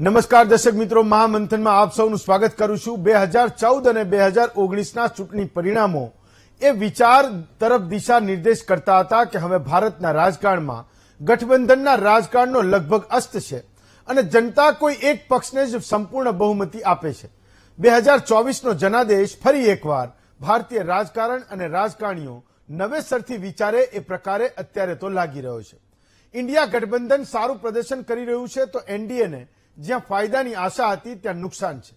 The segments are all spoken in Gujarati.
નમસ્કાર દર્શક મિત્રો મહામંથનમાં આપ સૌનું સ્વાગત કરું છું બે હજાર ચૌદ અને બે હજાર ઓગણીસના ચૂંટણી પરિણામો એ વિચાર તરફ દિશા નિર્દેશ કરતા હતા કે હવે ભારતના રાજકારણમાં ગઠબંધનના રાજકારણનો લગભગ અસ્ત છે અને જનતા કોઈ એક પક્ષને જ સંપૂર્ણ બહુમતી આપે છે બે હજાર ચોવીસનો જનાદેશ ફરી એકવાર ભારતીય રાજકારણ અને રાજકારણીઓ નવેસરથી વિચારે એ પ્રકારે અત્યારે તો લાગી રહ્યો છે ઇન્ડિયા ગઠબંધન સારું પ્રદર્શન કરી રહ્યું છે તો એનડીએને જ્યાં ફાયદાની આશા હતી ત્યાં નુકસાન છે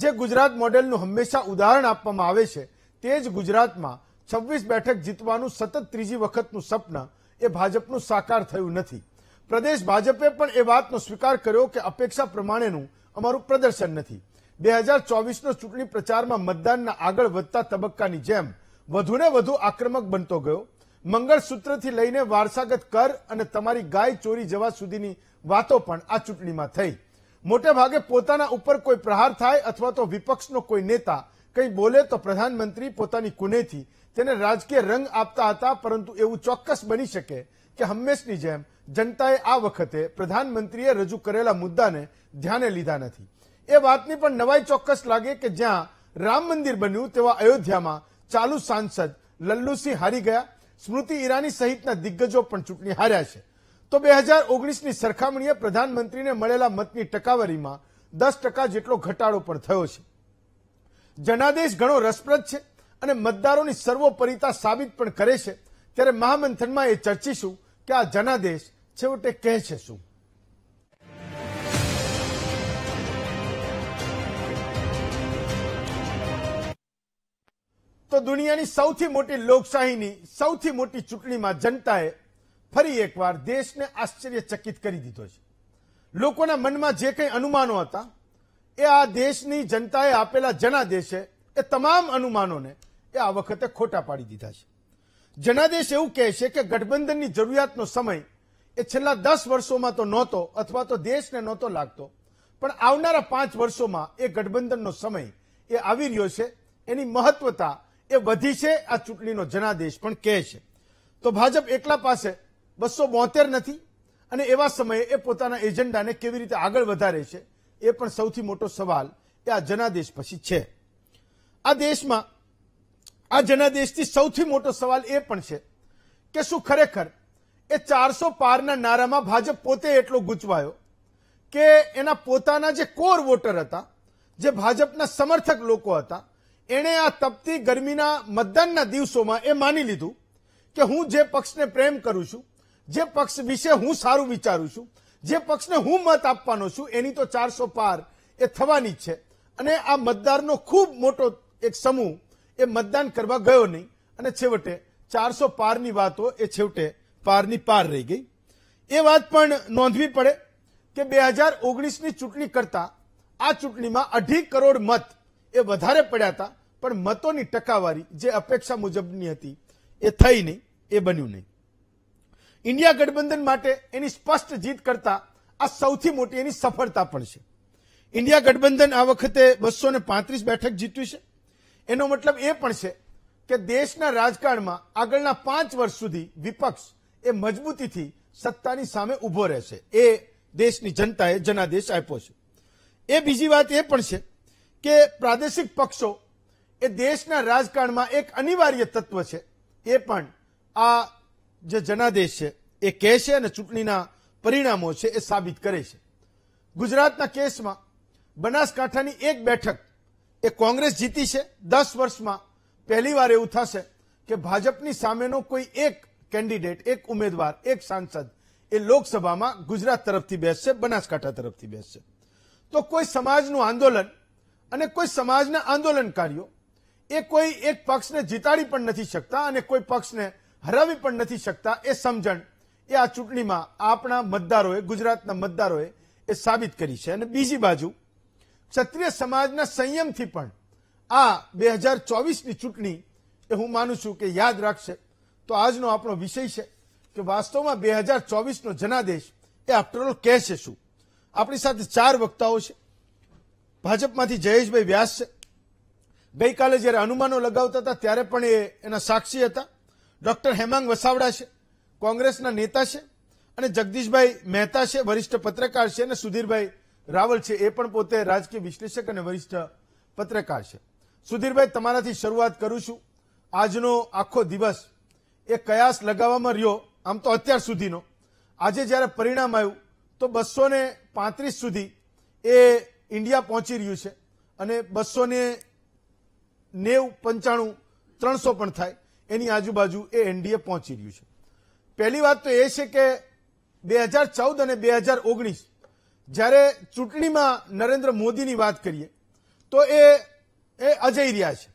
જે ગુજરાત મોડેલનું હંમેશા ઉદાહરણ આપવામાં આવે છે તે જ ગુજરાતમાં છવ્વીસ બેઠક જીતવાનું સતત ત્રીજી વખતનું સપના એ ભાજપનું સાકાર થયું નથી પ્રદેશ ભાજપે પણ એ વાતનો સ્વીકાર કર્યો કે અપેક્ષા પ્રમાણેનું અમારું પ્રદર્શન નથી બે હજાર ચોવીસનો ચૂંટણી પ્રચારમાં મતદાનના આગળ વધતા તબક્કાની જેમ વધુને વધુ આક્રમક બનતો ગયો મંગળસૂત્રથી લઈને વારસાગત કર અને તમારી ગાય ચોરી જવા સુધીની વાતો પણ આ ચૂંટણીમાં થઈ મોટે ભાગે પોતાના ઉપર કોઈ પ્રહાર થાય અથવા તો વિપક્ષનો કોઈ નેતા કંઈ બોલે તો પ્રધાનમંત્રી પોતાની કુનેથી તેને રાજકીય રંગ આપતા હતા પરંતુ એવું ચોક્કસ બની શકે કે હંમેશની જેમ જનતાએ આ વખતે પ્રધાનમંત્રીએ રજૂ કરેલા મુદ્દાને ધ્યાને લીધા નથી એ વાતની પણ નવાઈ ચોક્કસ લાગે કે જ્યાં રામ મંદિર બન્યું તેવા અયોધ્યામાં ચાલુ સાંસદ લલ્લુસિંહ હારી ગયા સ્મૃતિ ઈરાની સહિતના દિગ્ગજો પણ ચૂંટણી હાર્યા છે તો બે હજાર ઓગણીસની સરખામણીએ પ્રધાનમંત્રીને મળેલા મતની ટકાવારીમાં દસ ટકા જેટલો ઘટાડો પણ થયો છે જનાદેશ ઘણો રસપ્રદ છે અને મતદારોની સર્વોપરિતા સાબિત પણ કરે છે ત્યારે મહામંથનમાં એ ચર્ચીશું કે આ જનાદેશ છેવટે કહે છે શું તો દુનિયાની સૌથી મોટી લોકશાહીની સૌથી મોટી ચૂંટણીમાં જનતાએ ફરી એકવાર દેશને આશ્ચર્યચકિત કરી દીધો છે લોકોના મનમાં જે કંઈ અનુમાનો હતા એ આ દેશની જનતાએ આપેલા જનાદેશે એ તમામ અનુમાનોને એ આ વખતે ખોટા પાડી દીધા છે જનાદેશ એવું કહે છે કે ગઠબંધનની જરૂરિયાતનો સમય એ છેલ્લા દસ વર્ષોમાં તો નહોતો અથવા તો દેશને નહોતો લાગતો પણ આવનારા પાંચ વર્ષોમાં એ ગઠબંધનનો સમય એ આવી રહ્યો છે એની મહત્વતા એ વધી છે આ ચૂંટણીનો જનાદેશ પણ કહે છે તો ભાજપ એકલા પાસે બસો બોતેર નથી અને એવા સમયે એ પોતાના એજન્ડાને કેવી રીતે આગળ વધારે છે એ પણ સૌથી મોટો સવાલ એ આ જનાદેશ પછી છે આ દેશમાં આ જનાદેશથી સૌથી મોટો સવાલ એ પણ છે કે શું ખરેખર એ ચારસો પારના નારામાં ભાજપ પોતે એટલો ગૂંચવાયો કે એના પોતાના જે કોર વોટર હતા જે ભાજપના સમર્થક લોકો હતા એણે આ તપતી ગરમીના મતદાનના દિવસોમાં એ માની લીધું કે હું જે પક્ષને પ્રેમ કરું છું જે પક્ષ વિશે હું સારું વિચારું છું જે પક્ષને હું મત આપવાનો છું એની તો ચારસો પાર એ થવાની જ છે અને આ મતદારનો ખૂબ મોટો એક સમૂહ એ મતદાન કરવા ગયો નહીં અને છેવટે ચારસો પારની વાતો એ છેવટે પારની પાર રહી ગઈ એ વાત પણ નોંધવી પડે કે બે હજાર ઓગણીસની ચૂંટણી કરતાં આ ચૂંટણીમાં અઢી કરોડ મત એ વધારે પડ્યા હતા પણ મતોની ટકાવારી જે અપેક્ષા મુજબની હતી એ થઈ નહીં એ બન્યું નહીં ઇન્ડિયા ગઠબંધન માટે એની સ્પષ્ટ જીત કરતા આ સૌથી મોટી એની સફળતા પણ છે ઇન્ડિયા ગઠબંધન આ વખતે બસો પાંત્રીસ બેઠક જીત્યું છે એનો મતલબ એ પણ છે કે દેશના રાજકારણમાં આગળના પાંચ વર્ષ સુધી વિપક્ષ એ મજબૂતીથી સત્તાની સામે ઊભો રહેશે એ દેશની જનતાએ જનાદેશ આપ્યો છે એ બીજી વાત એ પણ છે કે પ્રાદેશિક પક્ષો એ દેશના રાજકારણમાં એક અનિવાર્ય તત્વ છે એ પણ આ જે જનાદેશ છે એ કહે છે અને ચૂંટણીના પરિણામો છે એ સાબિત કરે છે ગુજરાતના કેસમાં બનાસકાંઠાની એક બેઠક એ કોંગ્રેસ જીતી છે દસ વર્ષમાં પહેલીવાર એવું થશે કે ભાજપની સામેનો કોઈ એક કેન્ડિડેટ એક ઉમેદવાર એક સાંસદ એ લોકસભામાં ગુજરાત તરફથી બેસશે બનાસકાંઠા તરફથી બેસશે તો કોઈ સમાજનું આંદોલન અને કોઈ સમાજના આંદોલનકારીઓ એ કોઈ એક પક્ષને જીતાડી પણ નથી શકતા અને કોઈ પક્ષને હરાવી પણ નથી શકતા એ સમજણ એ આ ચૂંટણીમાં આપણા મતદારોએ ગુજરાતના મતદારોએ એ સાબિત કરી છે અને બીજી બાજુ ક્ષત્રિય સમાજના સંયમથી પણ આ બે હજાર ચોવીસની ચૂંટણી એ હું માનું છું કે યાદ રાખશે તો આજનો આપણો વિષય છે કે વાસ્તવમાં બે હજાર ચોવીસનો જનાદેશ એ આફ્ટરઓલ કહેશે શું આપણી સાથે ચાર વક્તાઓ છે ભાજપમાંથી જયેશભાઈ વ્યાસ છે ગઈકાલે જ્યારે અનુમાનો લગાવતા હતા ત્યારે પણ એ એના સાક્ષી હતા ડોક્ટર હેમાંગ વસાવડા છે કોંગ્રેસના નેતા છે અને જગદીશભાઈ મહેતા છે વરિષ્ઠ પત્રકાર છે અને સુધીરભાઈ રાવલ છે એ પણ પોતે રાજકીય વિશ્લેષક અને વરિષ્ઠ પત્રકાર છે સુધીરભાઈ તમારાથી શરૂઆત કરું છું આજનો આખો દિવસ એ કયાસ લગાવવામાં રહ્યો આમ તો અત્યાર સુધીનો આજે જ્યારે પરિણામ આવ્યું તો બસો પાંત્રીસ સુધી એ ઇન્ડિયા પહોંચી રહ્યું છે અને બસો નેવ પંચાણું ત્રણસો પણ થાય એની આજુબાજુ એ એનડીએ પહોંચી રહ્યું છે પહેલી વાત તો એ છે કે બે હજાર ચૌદ અને બે હજાર ઓગણીસ જ્યારે ચૂંટણીમાં નરેન્દ્ર મોદીની વાત કરીએ તો એ એ અજય રહ્યા છે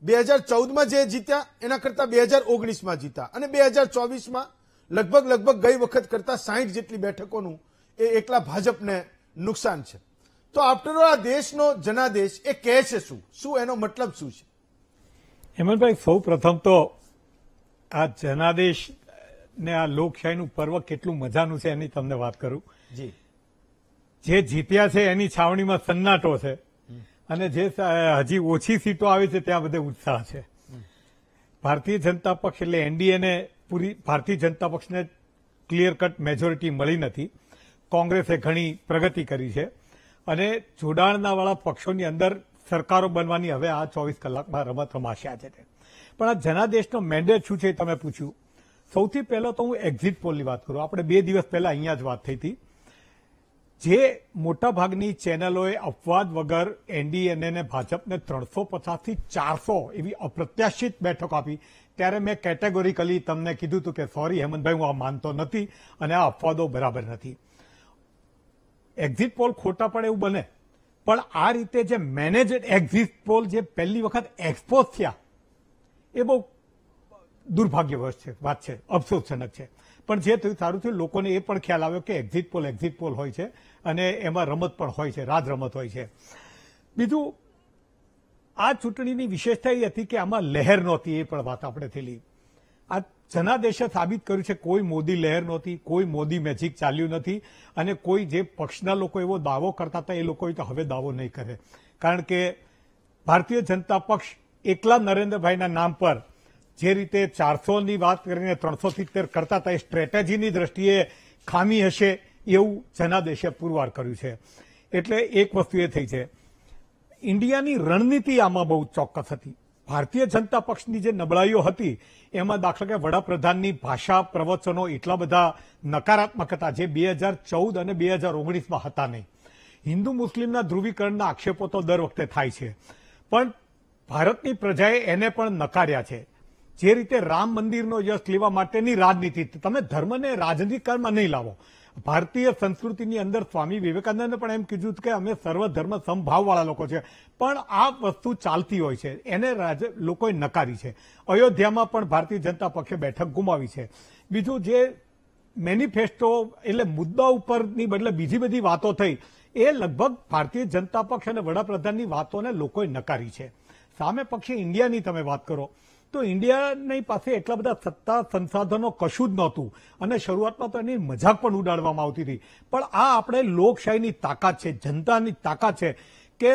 બે હજાર ચૌદમાં જે જીત્યા એના કરતાં બે હજાર ઓગણીસમાં જીતા અને બે હજાર ચોવીસમાં લગભગ લગભગ ગઈ વખત કરતાં સાહીઠ જેટલી બેઠકોનું એ એકલા ભાજપને નુકસાન છે તો આફ્ટર ઓલ આ દેશનો જનાદેશ એ કહે છે શું શું એનો મતલબ શું છે હેમંતભાઈ સૌ પ્રથમ તો આ જનાદેશ ને આ લોકશાહીનું પર્વ કેટલું મજાનું છે એની તમને વાત કરું જી જે જીત્યા છે એની છાવણીમાં સન્નાટો છે અને જે હજી ઓછી સીટો આવી છે ત્યાં બધે ઉત્સાહ છે ભારતીય જનતા પક્ષ એટલે એનડીએને પૂરી ભારતીય જનતા પક્ષને ક્લિયર કટ મેજોરિટી મળી નથી કોંગ્રેસે ઘણી પ્રગતિ કરી છે અને જોડાણના વાળા પક્ષોની અંદર સરકારો બનવાની હવે આ ચોવીસ કલાકમાં રમત રમાશ્યા છે પણ આ જનાદેશનો મેન્ડેટ શું છે તમે પૂછ્યું સૌથી પહેલા તો હું એક્ઝિટ પોલની વાત કરું આપણે બે દિવસ પહેલા અહીંયા જ વાત થઈ હતી જે મોટાભાગની ચેનલોએ અપવાદ વગર એનડીએને ને ભાજપને ત્રણસો પચાસથી ચારસો એવી અપ્રત્યાશિત બેઠક આપી ત્યારે મેં કેટેગોરીકલી તમને કીધું હતું કે સોરી હેમંતભાઈ હું આ માનતો નથી અને આ અપવાદો બરાબર નથી એક્ઝિટ પોલ ખોટા પડે એવું બને પણ આ રીતે જે મેનેજડ એક્ઝિટ પોલ જે પહેલી વખત એક્સપોઝ થયા એ બહુ દુર્ભાગ્યવશ છે વાત છે અફસોસજનક છે પણ જે થયું સારું થયું લોકોને એ પણ ખ્યાલ આવ્યો કે એક્ઝિટ પોલ એક્ઝિટ પોલ હોય છે અને એમાં રમત પણ હોય છે રાજ રમત હોય છે બીજું આ ચૂંટણીની વિશેષતા એ હતી કે આમાં લહેર નહોતી એ પણ વાત આપણે થયેલી જનાદેશે સાબિત કર્યું છે કોઈ મોદી લહેર નહોતી કોઈ મોદી મેજિક ચાલ્યું નથી અને કોઈ જે પક્ષના લોકો એવો દાવો કરતા હતા એ લોકો તો હવે દાવો નહીં કરે કારણ કે ભારતીય જનતા પક્ષ એકલા નરેન્દ્રભાઈના નામ પર જે રીતે ચારસોની વાત કરીને ત્રણસો સિત્તેર કરતા હતા એ સ્ટ્રેટેજીની દ્રષ્ટિએ ખામી હશે એવું જનાદેશે પુરવાર કર્યું છે એટલે એક વસ્તુ એ થઈ છે ઇન્ડિયાની રણનીતિ આમાં બહુ ચોક્કસ હતી ભારતીય જનતા પક્ષની જે નબળાઈઓ હતી એમાં દાખલા કે વડાપ્રધાનની ભાષા પ્રવચનો એટલા બધા નકારાત્મક હતા જે બે હજાર ચૌદ અને બે હજાર ઓગણીસમાં હતા નહીં હિન્દુ મુસ્લિમના ધ્રુવીકરણના આક્ષેપો તો દર વખતે થાય છે પણ ભારતની પ્રજાએ એને પણ નકાર્યા છે જે રીતે રામ મંદિરનો યશ લેવા માટેની રાજનીતિ તમે ધર્મને રાજનીતિકરણમાં નહીં લાવો ભારતીય સંસ્કૃતિની અંદર સ્વામી વિવેકાનંદે પણ એમ કીધું કે અમે સર્વધર્મ સમભાવવાળા લોકો છે પણ આ વસ્તુ ચાલતી હોય છે એને લોકોએ નકારી છે અયોધ્યામાં પણ ભારતીય જનતા પક્ષે બેઠક ગુમાવી છે બીજું જે મેનિફેસ્ટો એટલે મુદ્દા ઉપરની બદલે બીજી બધી વાતો થઈ એ લગભગ ભારતીય જનતા પક્ષ અને વડાપ્રધાનની વાતોને લોકોએ નકારી છે સામે પક્ષે ઇન્ડિયાની તમે વાત કરો તો ઇન્ડિયાની પાસે એટલા બધા સત્તા સંસાધનો કશું જ નહોતું અને શરૂઆતમાં તો એની મજાક પણ ઉડાડવામાં આવતી હતી પણ આ આપણે લોકશાહીની તાકાત છે જનતાની તાકાત છે કે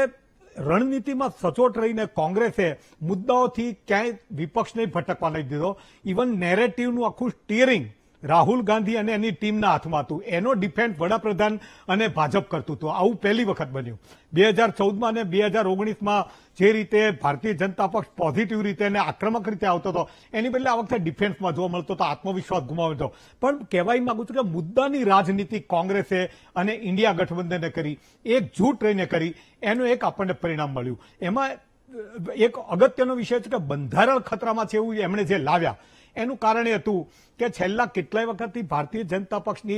રણનીતિમાં સચોટ રહીને કોંગ્રેસે મુદ્દાઓથી ક્યાંય વિપક્ષ નહીં ભટકવા નહીં દીધો ઇવન નેરેટિવનું આખું સ્ટીયરિંગ રાહુલ ગાંધી અને એની ટીમના હાથમાં હતું એનો ડિફેન્ડ વડાપ્રધાન અને ભાજપ કરતું હતું આવું પહેલી વખત બન્યું બે હજાર ચૌદમાં અને બે હજાર ઓગણીસમાં જે રીતે ભારતીય જનતા પક્ષ પોઝિટિવ રીતે અને આક્રમક રીતે આવતો હતો એની બદલે આ વખતે ડિફેન્સમાં જોવા મળતો હતો આત્મવિશ્વાસ ગુમાવ્યો હતો પણ કહેવાય માંગુ છું કે મુદ્દાની રાજનીતિ કોંગ્રેસે અને ઇન્ડિયા ગઠબંધને કરી એક જૂટ રહીને કરી એનું એક આપણને પરિણામ મળ્યું એમાં એક અગત્યનો વિષય છે કે બંધારણ ખતરામાં છે એવું એમણે જે લાવ્યા એનું કારણ એ હતું કે છેલ્લા કેટલાય વખતથી ભારતીય જનતા પક્ષની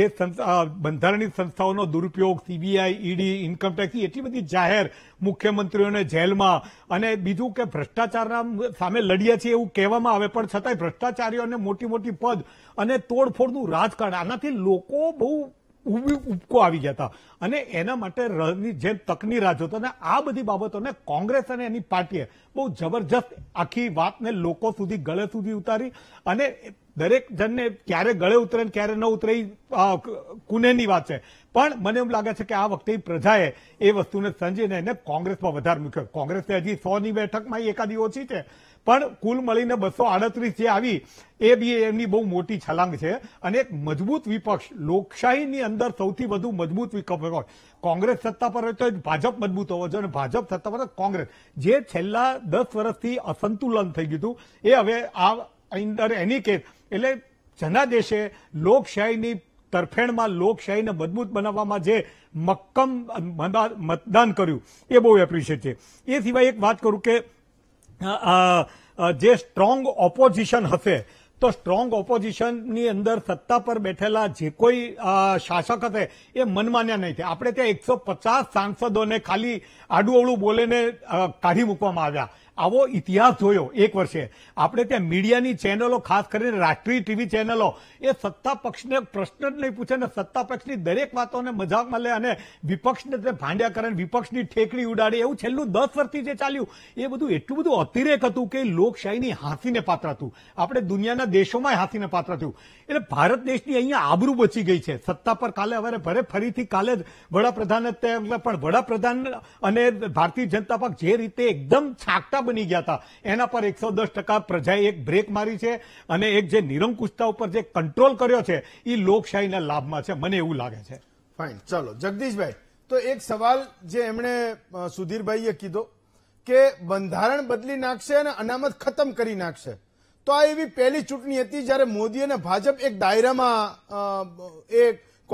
જે બંધારણીય સંસ્થાઓનો દુરુપયોગ સીબીઆઈ ઈડી ઇન્કમટેક્સ એટલી બધી જાહેર મુખ્યમંત્રીઓને જેલમાં અને બીજું કે ભ્રષ્ટાચારના સામે લડીએ છીએ એવું કહેવામાં આવે પણ છતાંય ભ્રષ્ટાચારીઓને મોટી મોટી પદ અને તોડફોડનું રાજકારણ આનાથી લોકો બહુ ઉબકો આવી ગયા હતા અને એના માટે રની જેમ તકની રાહ જોતો અને આ બધી બાબતોને કોંગ્રેસ અને એની પાર્ટીએ બહુ જબરજસ્ત આખી વાતને લોકો સુધી ગળે સુધી ઉતારી અને દરેક જણને ક્યારે ગળે ઉતરે ક્યારે ન ઉતરે કુનેની વાત છે પણ મને એમ લાગે છે કે આ વખતે પ્રજાએ એ વસ્તુને સમજીને એને કોંગ્રેસમાં વધારે મૂક્યો કોંગ્રેસે હજી સોની બેઠકમાં એકાદી ઓછી છે પણ કુલ મળીને બસો આડત્રીસ જે આવી એ બી એમની બહુ મોટી છલાંગ છે અને એક મજબૂત વિપક્ષ લોકશાહીની અંદર સૌથી વધુ મજબૂત વિપક્ષ કોંગ્રેસ સત્તા પર હોય તો ભાજપ મજબૂત હોવો જોઈએ અને ભાજપ સત્તા પર કોંગ્રેસ જે છેલ્લા દસ વર્ષથી અસંતુલન થઈ ગયું હતું એ હવે આ અંદર એની કેસ એટલે જનાદેશે લોકશાહીની તરફેણમાં લોકશાહીને મજબૂત બનાવવામાં જે મક્કમ મતદાન કર્યું એ બહુ એપ્રિશિએટ છે એ સિવાય એક વાત કરું કે જે સ્ટ્રોંગ ઓપોઝિશન હશે તો સ્ટ્રોંગ ઓપોઝિશનની અંદર સત્તા પર બેઠેલા જે કોઈ શાસક હશે એ મનમાન્યા નહીં થાય આપણે ત્યાં એકસો પચાસ સાંસદોને ખાલી આડું અવળું બોલીને કાઢી મૂકવામાં આવ્યા આવો ઇતિહાસ જોયો એક વર્ષે આપણે ત્યાં મીડિયાની ચેનલો ખાસ કરીને રાષ્ટ્રીય ટીવી ચેનલો એ સત્તા પક્ષને પ્રશ્ન જ નહીં પૂછે ને સત્તા પક્ષની દરેક વાતોને મજાકમાં લે અને વિપક્ષને તે ભાંડ્યા કરે વિપક્ષની ઠેકડી ઉડાડે એવું છેલ્લું દસ વર્ષથી જે ચાલ્યું એ બધું એટલું બધું અતિરેક હતું કે લોકશાહીની હાંસીને પાત્ર હતું આપણે દુનિયાના દેશોમાં હાંસીને પાત્ર થયું એટલે ભારત દેશની અહીંયા આબરૂ બચી ગઈ છે સત્તા પર કાલે હવે ભરે ફરીથી કાલે જ વડાપ્રધાને પણ વડાપ્રધાન અને ભારતીય જનતા પક્ષ જે રીતે એકદમ છાકટા બની ગયા હતા એના પર એકસો દસ ટકા પ્રજાએ એક બ્રેક મારી છે અને એક જે નિરંકુશતા ઉપર જે કંટ્રોલ કર્યો છે એ લોકશાહીના લાભમાં છે મને એવું લાગે છે ફાઇન ચાલો જગદીશભાઈ તો એક સવાલ જે એમણે સુધીરભાઈએ કીધો કે બંધારણ બદલી નાખશે અને અનામત ખતમ કરી નાખશે તો આ એવી પહેલી ચૂંટણી હતી જ્યારે મોદી અને ભાજપ એક દાયરામાં એ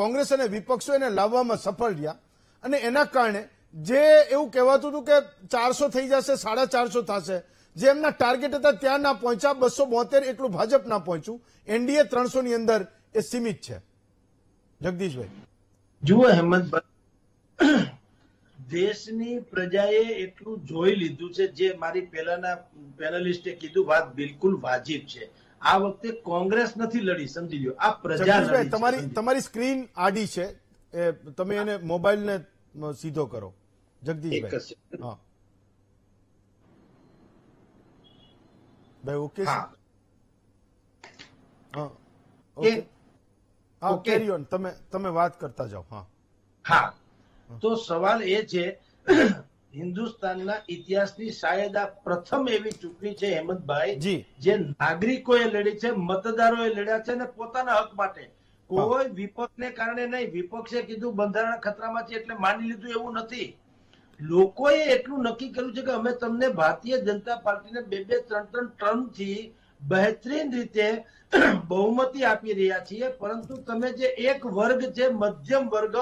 કોંગ્રેસ અને વિપક્ષો એને લાવવામાં સફળ રહ્યા અને એના કારણે જે એવું કહેવાતું હતું કે ચારસો થઈ જશે સાડા ચારસો થશે જે એમના ટાર્ગેટ હતા ત્યાં ના પહોંચ્યા બસો બોતેર એટલું ભાજપ ના પહોંચ્યું એનડીએ ત્રણસો ની અંદર એ સીમિત છે જગદીશભાઈ જુઓ હેમંતભાઈ દેશની પ્રજાએ એટલું જોઈ લીધું છે જે મારી પહેલાના પેનલિસ્ટે કીધું વાત બિલકુલ વાજિબ છે આ વખતે કોંગ્રેસ નથી લડી સમજી લો આ પ્રજા તમારી તમારી સ્ક્રીન આડી છે તમે એને મોબાઈલને સીધો કરો જગદીશભાઈ હા ભાઈ હિન્દુસ્તાનના ઇતિહાસની શાયદ આ પ્રથમ એવી ચૂંટણી છે હેમંતભાઈ જે નાગરિકોએ લડી છે મતદારોએ લડ્યા છે અને પોતાના હક માટે કોઈ વિપક્ષ ને કારણે નહીં વિપક્ષે કીધું બંધારણ ખતરામાં છે એટલે માની લીધું એવું નથી લોકોએ એટલું નક્કી કર્યું છે કે અમે તમને ભારતીય જનતા પાર્ટીને બે બે ત્રણ ત્રણ ટર્મથી બહેતરીન રીતે બહુમતી આપી રહ્યા છીએ પરંતુ તમે જે એક વર્ગ છે મધ્યમ વર્ગ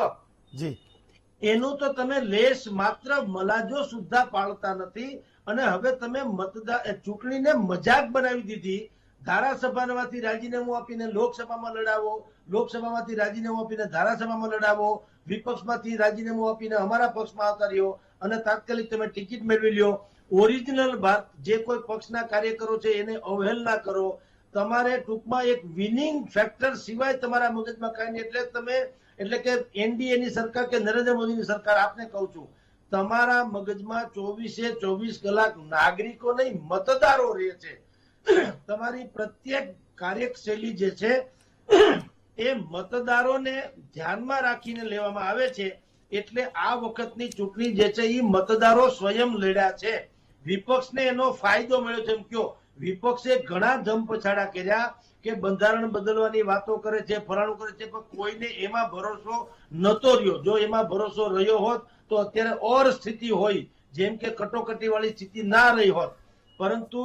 જી એનું તો તમે લેશ માત્ર મલાજો સુદ્ધા પાડતા નથી અને હવે તમે મતદાર ચૂંટણીને મજાક બનાવી દીધી ધારાસભામાંથી રાજીનામું આપીને લોકસભામાં લડાવો લોકસભામાંથી રાજીનામું આપીને ધારાસભામાં લડાવો વિપક્ષમાંથી રાજીનામું આપીને અમારા પક્ષમાં આવતા રહ્યો અને તાત્કાલિક તમે ટિકિટ મેળવી લ્યો ઓરિજિનલ વાત જે કોઈ પક્ષના કાર્યકરો છે એને અવહેલના કરો તમારે ટૂંકમાં એક વિનિંગ ફેક્ટર સિવાય તમારા મગજમાં કાંઈ એટલે તમે એટલે કે એનડીએની સરકાર કે નરેન્દ્ર મોદીની સરકાર આપને કહું છું તમારા મગજમાં ચોવીસે ચોવીસ કલાક નાગરિકો નહીં મતદારો રહે છે તમારી પ્રત્યેક કાર્યશૈલી જે છે એ મતદારોને ધ્યાનમાં રાખીને લેવામાં આવે છે એટલે આ વખતની ચૂંટણી જે છે એ મતદારો સ્વયં લડ્યા છે વિપક્ષને એનો ફાયદો મળ્યો છે એમ કયો વિપક્ષે ઘણા જંપછાડા કર્યા કે બંધારણ બદલવાની વાતો કરે છે ફલાણું કરે છે પણ કોઈને એમાં ભરોસો નતો રહ્યો જો એમાં ભરોસો રહ્યો હોત તો અત્યારે ઓર સ્થિતિ હોય જેમ કે કટોકટી વાળી સ્થિતિ ના રહી હોત પરંતુ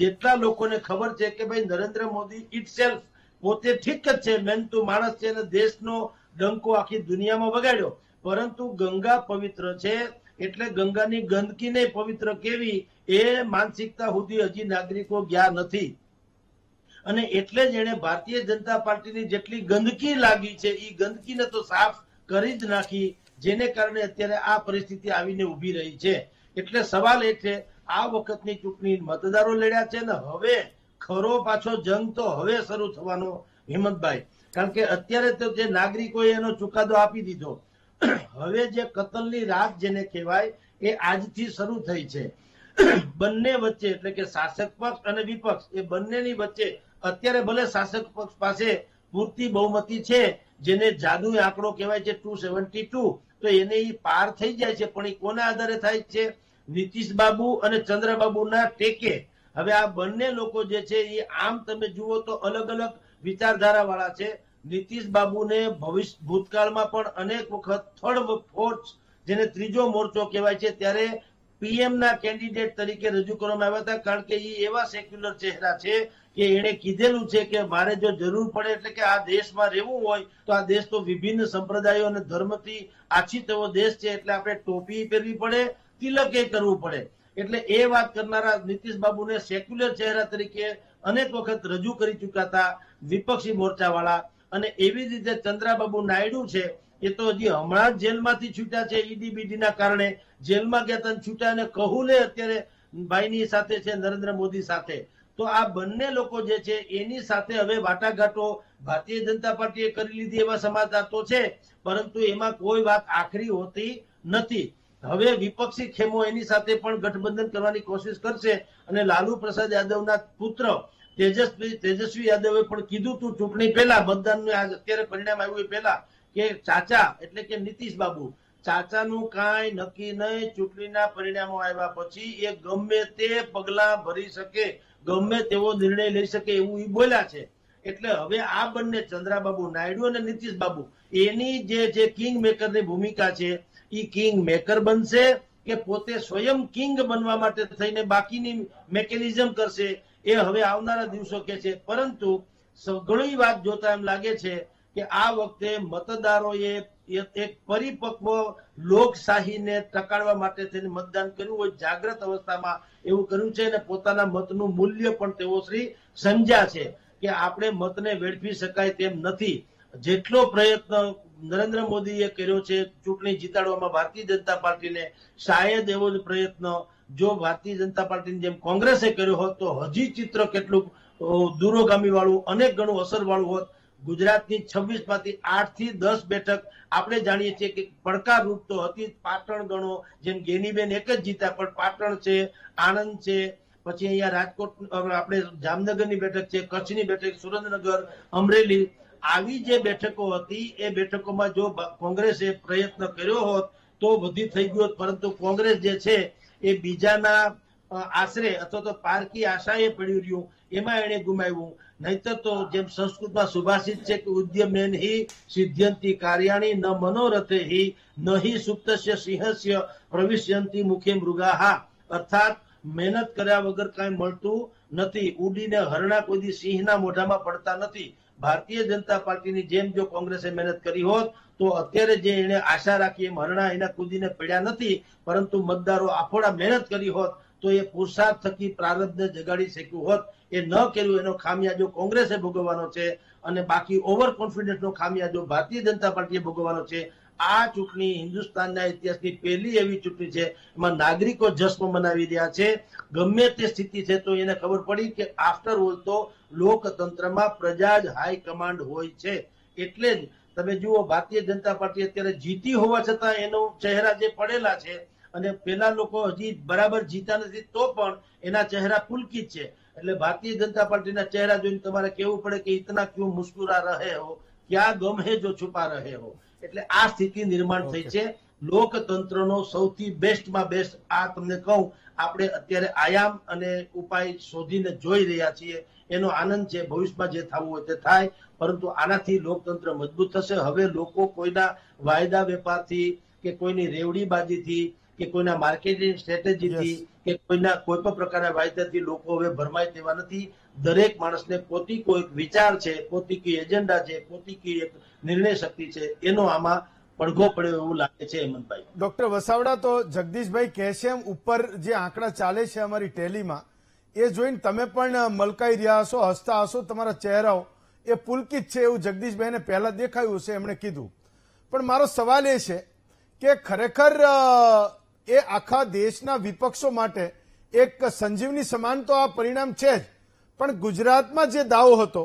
જેટલા લોકોને ખબર છે કે ભાઈ નરેન્દ્ર મોદી ઇટસેલ્ફ પોતે ઠીક જ છે મહેનતુ માણસ છે અને દેશનો ડંકો આખી દુનિયામાં વગાડ્યો પરંતુ ગંગા પવિત્ર છે એટલે ગંગાની ગંદકીને પવિત્ર કેવી એ માનસિકતા સુધી હજી નાગરિકો ગયા નથી અને એટલે જ એને ભારતીય જનતા પાર્ટીની જેટલી ગંદકી લાગી છે એ ગંદકીને તો સાફ કરી જ નાખી જેને કારણે અત્યારે આ પરિસ્થિતિ આવીને ઉભી રહી છે એટલે સવાલ એ છે આ વખતની ચૂંટણી મતદારો લડ્યા છે ને હવે ખરો પાછો જંગ તો હવે શરૂ થવાનો હિંમતભાઈ કારણ કે અત્યારે તો જે નાગરિકોએ એનો ચુકાદો આપી દીધો હવે જે કતલની રાત જેને કહેવાય એ આજથી શરૂ થઈ છે બંને વચ્ચે એટલે કે શાસક પક્ષ અને વિપક્ષ એ બંનેની વચ્ચે અત્યારે ભલે શાસક પક્ષ પાસે પૂરતી બહુમતી છે જેને જાદુઈ આંકડો કહેવાય છે ટુ સેવન્ટી ટુ તો એને એ પાર થઈ જાય છે પણ એ કોના આધારે થાય છે નીતિશ બાબુ અને ચંદ્રબાબુના ટેકે હવે આ બંને લોકો જે છે એ આમ તમે જુઓ તો અલગ અલગ વિચારધારા વાળા છે નીતિશ બાબુને ભવિષ્ય ભૂતકાળમાં પણ અનેક વખત થર્ડ ફોર્સ જેને ત્રીજો મોરચો કહેવાય છે ત્યારે પીએમ ના કેન્ડિડેટ તરીકે રજૂ કરવામાં આવ્યા હતા કારણ કે એ એવા સેક્યુલર ચહેરા છે કે એણે કીધેલું છે કે મારે જો જરૂર પડે એટલે કે આ દેશમાં રહેવું હોય તો આ દેશ તો વિભિન્ન સંપ્રદાયો અને ધર્મથી તેવો દેશ છે એટલે આપણે ટોપી પહેરવી પડે તિલકે કરવું પડે એટલે એ વાત કરનારા નીતિશ બાબુને સેક્યુલર ચહેરા તરીકે અનેક વખત રજૂ કરી ચુકાતા વિપક્ષી મોરચાવાળા અને એવી રીતે ચંદ્રાબાબુ નાયડુ છે એ તો હજી હમણાં જ જેલમાંથી છૂટ્યા છે ઈડીબીડી કારણે જેલમાં ગયા તને છૂટ્યા અને કહુલે અત્યારે ભાઈની સાથે છે નરેન્દ્ર મોદી સાથે તો આ બંને લોકો જે છે એની સાથે હવે વાટાઘાટો ભારતીય જનતા પાર્ટીએ કરી લીધી એવા સમાચાર તો છે પરંતુ એમાં કોઈ વાત આખરી હોતી નથી હવે વિપક્ષી ખેમો એની સાથે પણ ગઠબંધન કરવાની કોશિશ કરશે અને લાલુ પ્રસાદ યાદવના પુત્ર તેજસ્વી તેજસ્વી યાદવે પણ કીધું હતું ચૂંટણી પહેલા મતદાનનું અત્યારે પરિણામ આવ્યું એ પહેલા કે ચાચા એટલે કે નીતિશ બાબુ ચાચાનું કાંઈ નક્કી નહીં ચૂંટણીના પરિણામો આવ્યા પછી એ ગમે તે પગલા ભરી શકે ગમે તેવો નિર્ણય લઈ શકે એવું એ બોલ્યા છે એટલે હવે આ બંને ચંદ્રાબાબુ નાયડુ અને નીતિશ બાબુ એની જે જે કિંગ ની ભૂમિકા છે ઈ કિંગ મેકર બનશે કે પોતે સ્વયં કિંગ બનવા માટે થઈને બાકીની મેકેનિઝમ કરશે એ હવે આવનારા દિવસો કે છે પરંતુ ઘણી વાત જોતા એમ લાગે છે કે આ વખતે મતદારોએ એક પરિપક્વ લોકશાહીને ટકાડવા માટે થઈને મતદાન કર્યું હોય જાગ્રત અવસ્થામાં એવું કર્યું છે અને પોતાના મતનું મૂલ્ય પણ તેઓ શ્રી સમજ્યા છે કે આપણે મતને વેડફી શકાય તેમ નથી જેટલો પ્રયત્ન નરેન્દ્ર મોદીએ કર્યો છે ચૂંટણી જીતાડવામાં ભારતીય જનતા પાર્ટીને શાયદ એવો જ પ્રયત્ન જો ભારતીય જનતા પાર્ટીની જેમ કોંગ્રેસે કર્યો હોત તો હજી ચિત્ર કેટલું દૂરોગામી વાળું અનેક ગણું અસર વાળું હોત ગુજરાતની છવ્વીસ માંથી આઠ થી દસ બેઠક આપણે જાણીએ છીએ કે પડકારરૂપ તો હતી પાટણ ગણો જેમ ગેનીબેન એક જ જીતા પણ પાટણ છે આણંદ છે પછી અહીંયા રાજકોટ આપણે જામનગરની બેઠક છે કચ્છની બેઠક સુરેન્દ્રનગર અમરેલી આવી જે બેઠકો હતી એ બેઠકોમાં જો કોંગ્રેસે પ્રયત્ન કર્યો હોત તો વધી થઈ ગયું પરંતુ કોંગ્રેસ જે છે એ બીજાના આશરે અથવા તો પારકી આશાએ પડ્યું રહ્યું એમાં એણે ગુમાવ્યું નહીતર તો જેમ સંસ્કૃતમાં સુભાષિત છે કે ઉદ્યમેન હિ સિદ્ધ્યંતિ કાર્યાણી ન મનોરથે હિ ન સુપ્તસ્ય સિંહસ્ય પ્રવિશ્યંતિ મુખે મૃગાહા અર્થાત મહેનત કર્યા વગર કાંઈ મળતું નથી ઉડીને હરણા કોઈ સિંહના મોઢામાં પડતા નથી ભારતીય જનતા પાર્ટીની જેમ જો કોંગ્રેસે મહેનત કરી હોત તો અત્યારે જે એને આશા રાખી એમ હરણા એના કૂદીને પડ્યા નથી પરંતુ મતદારો આફોડા મહેનત કરી હોત તો એ પુરુષાર્થ થકી પ્રારબ્ધને જગાડી શક્યું હોત એ ન કર્યું એનો ખામિયાજો કોંગ્રેસે ભોગવવાનો છે અને બાકી ઓવર કોન્ફિડન્સનો ખામિયાજો ભારતીય જનતા પાર્ટીએ ભોગવવાનો છે આ ચૂંટણી હિન્દુસ્તાનના ઇતિહાસની પહેલી એવી ચૂંટણી છે એમાં નાગરિકો જશ્ન મનાવી રહ્યા છે ગમે તે સ્થિતિ છે તો એને ખબર પડી કે આફ્ટર ઓલ તો લોકતંત્રમાં પ્રજા જ હાઈ કમાન્ડ હોય છે એટલે જ તમે જુઓ ભારતીય જનતા પાર્ટી અત્યારે જીતી હોવા છતાં એનો ચહેરા જે પડેલા છે અને પેલા લોકો હજી બરાબર જીતા નથી તો પણ એના ચહેરા પુલકિત છે એટલે ભારતીય જનતા પાર્ટીના ચહેરા જોઈને તમારે કેવું પડે કે ઇતના ક્યુ મુસ્કુરા રહે હો ક્યાં ગમે જો છુપા રહે હો એટલે આ સ્થિતિ નિર્માણ થઈ છે લોકતંત્રનો સૌથી બેસ્ટમાં બેસ્ટ આ તમને કહું આપણે અત્યારે આયામ અને ઉપાય શોધીને જોઈ રહ્યા છીએ એનો આનંદ છે ભવિષ્યમાં જે થવું હોય તે થાય પરંતુ આનાથી લોકતંત્ર મજબૂત થશે હવે લોકો કોઈના વાયદા વેપારથી કે કોઈની રેવડીબાજીથી કે કોઈના માર્કેટિંગ સ્ટ્રેટેજીથી કે કોઈના કોઈ પણ પ્રકારના વાયદાથી લોકો હવે ભરમાય તેવા નથી દરેક માણસને પોતી કોઈ વિચાર છે પોતીકી એજન્ડા છે પોતીકી એક નિર્ણય શક્તિ છે એનો આમાં પડઘો પડ્યો એવું લાગે છે હેમંતભાઈ ડોક્ટર વસાવડા તો જગદીશભાઈ કહે એમ ઉપર જે આંકડા ચાલે છે અમારી ટેલીમાં એ જોઈને તમે પણ મલકાઈ રહ્યા હશો હસતા હશો તમારા ચહેરાઓ એ પુલકિત છે એવું જગદીશભાઈને પહેલા દેખાયું છે એમણે કીધું પણ મારો સવાલ એ છે કે ખરેખર એ આખા દેશના વિપક્ષો માટે એક સંજીવની સમાન તો આ પરિણામ છે જ પણ ગુજરાતમાં જે દાવ હતો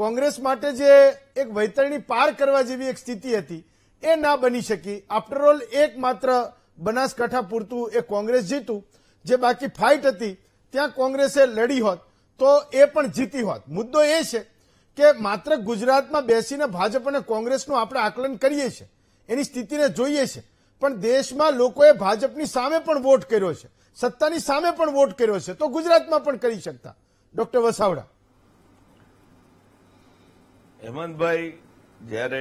કોંગ્રેસ માટે જે એક વૈતરણી પાર કરવા જેવી એક સ્થિતિ હતી એ ના બની શકી આફ્ટર ઓલ એકમાત્ર બનાસકાઠાપુરતુ એ કોંગ્રેસ જીતતું જે બાકી ફાઈટ હતી ત્યાં કોંગ્રેસે લડી હોત તો એ પણ જીતી હોત મુદ્દો એ છે કે માત્ર ગુજરાતમાં બેસીને ભાજપ અને કોંગ્રેસ નું આપણે આકલન કરીએ છે એની સ્થિતિને જોઈએ છે પણ દેશમાં લોકોએ ભાજપની સામે પણ વોટ કર્યો છે સત્તાની સામે પણ વોટ કર્યો છે તો ગુજરાતમાં પણ કરી શકતા ડોક્ટર વસાવડા હેમંતભાઈ જ્યારે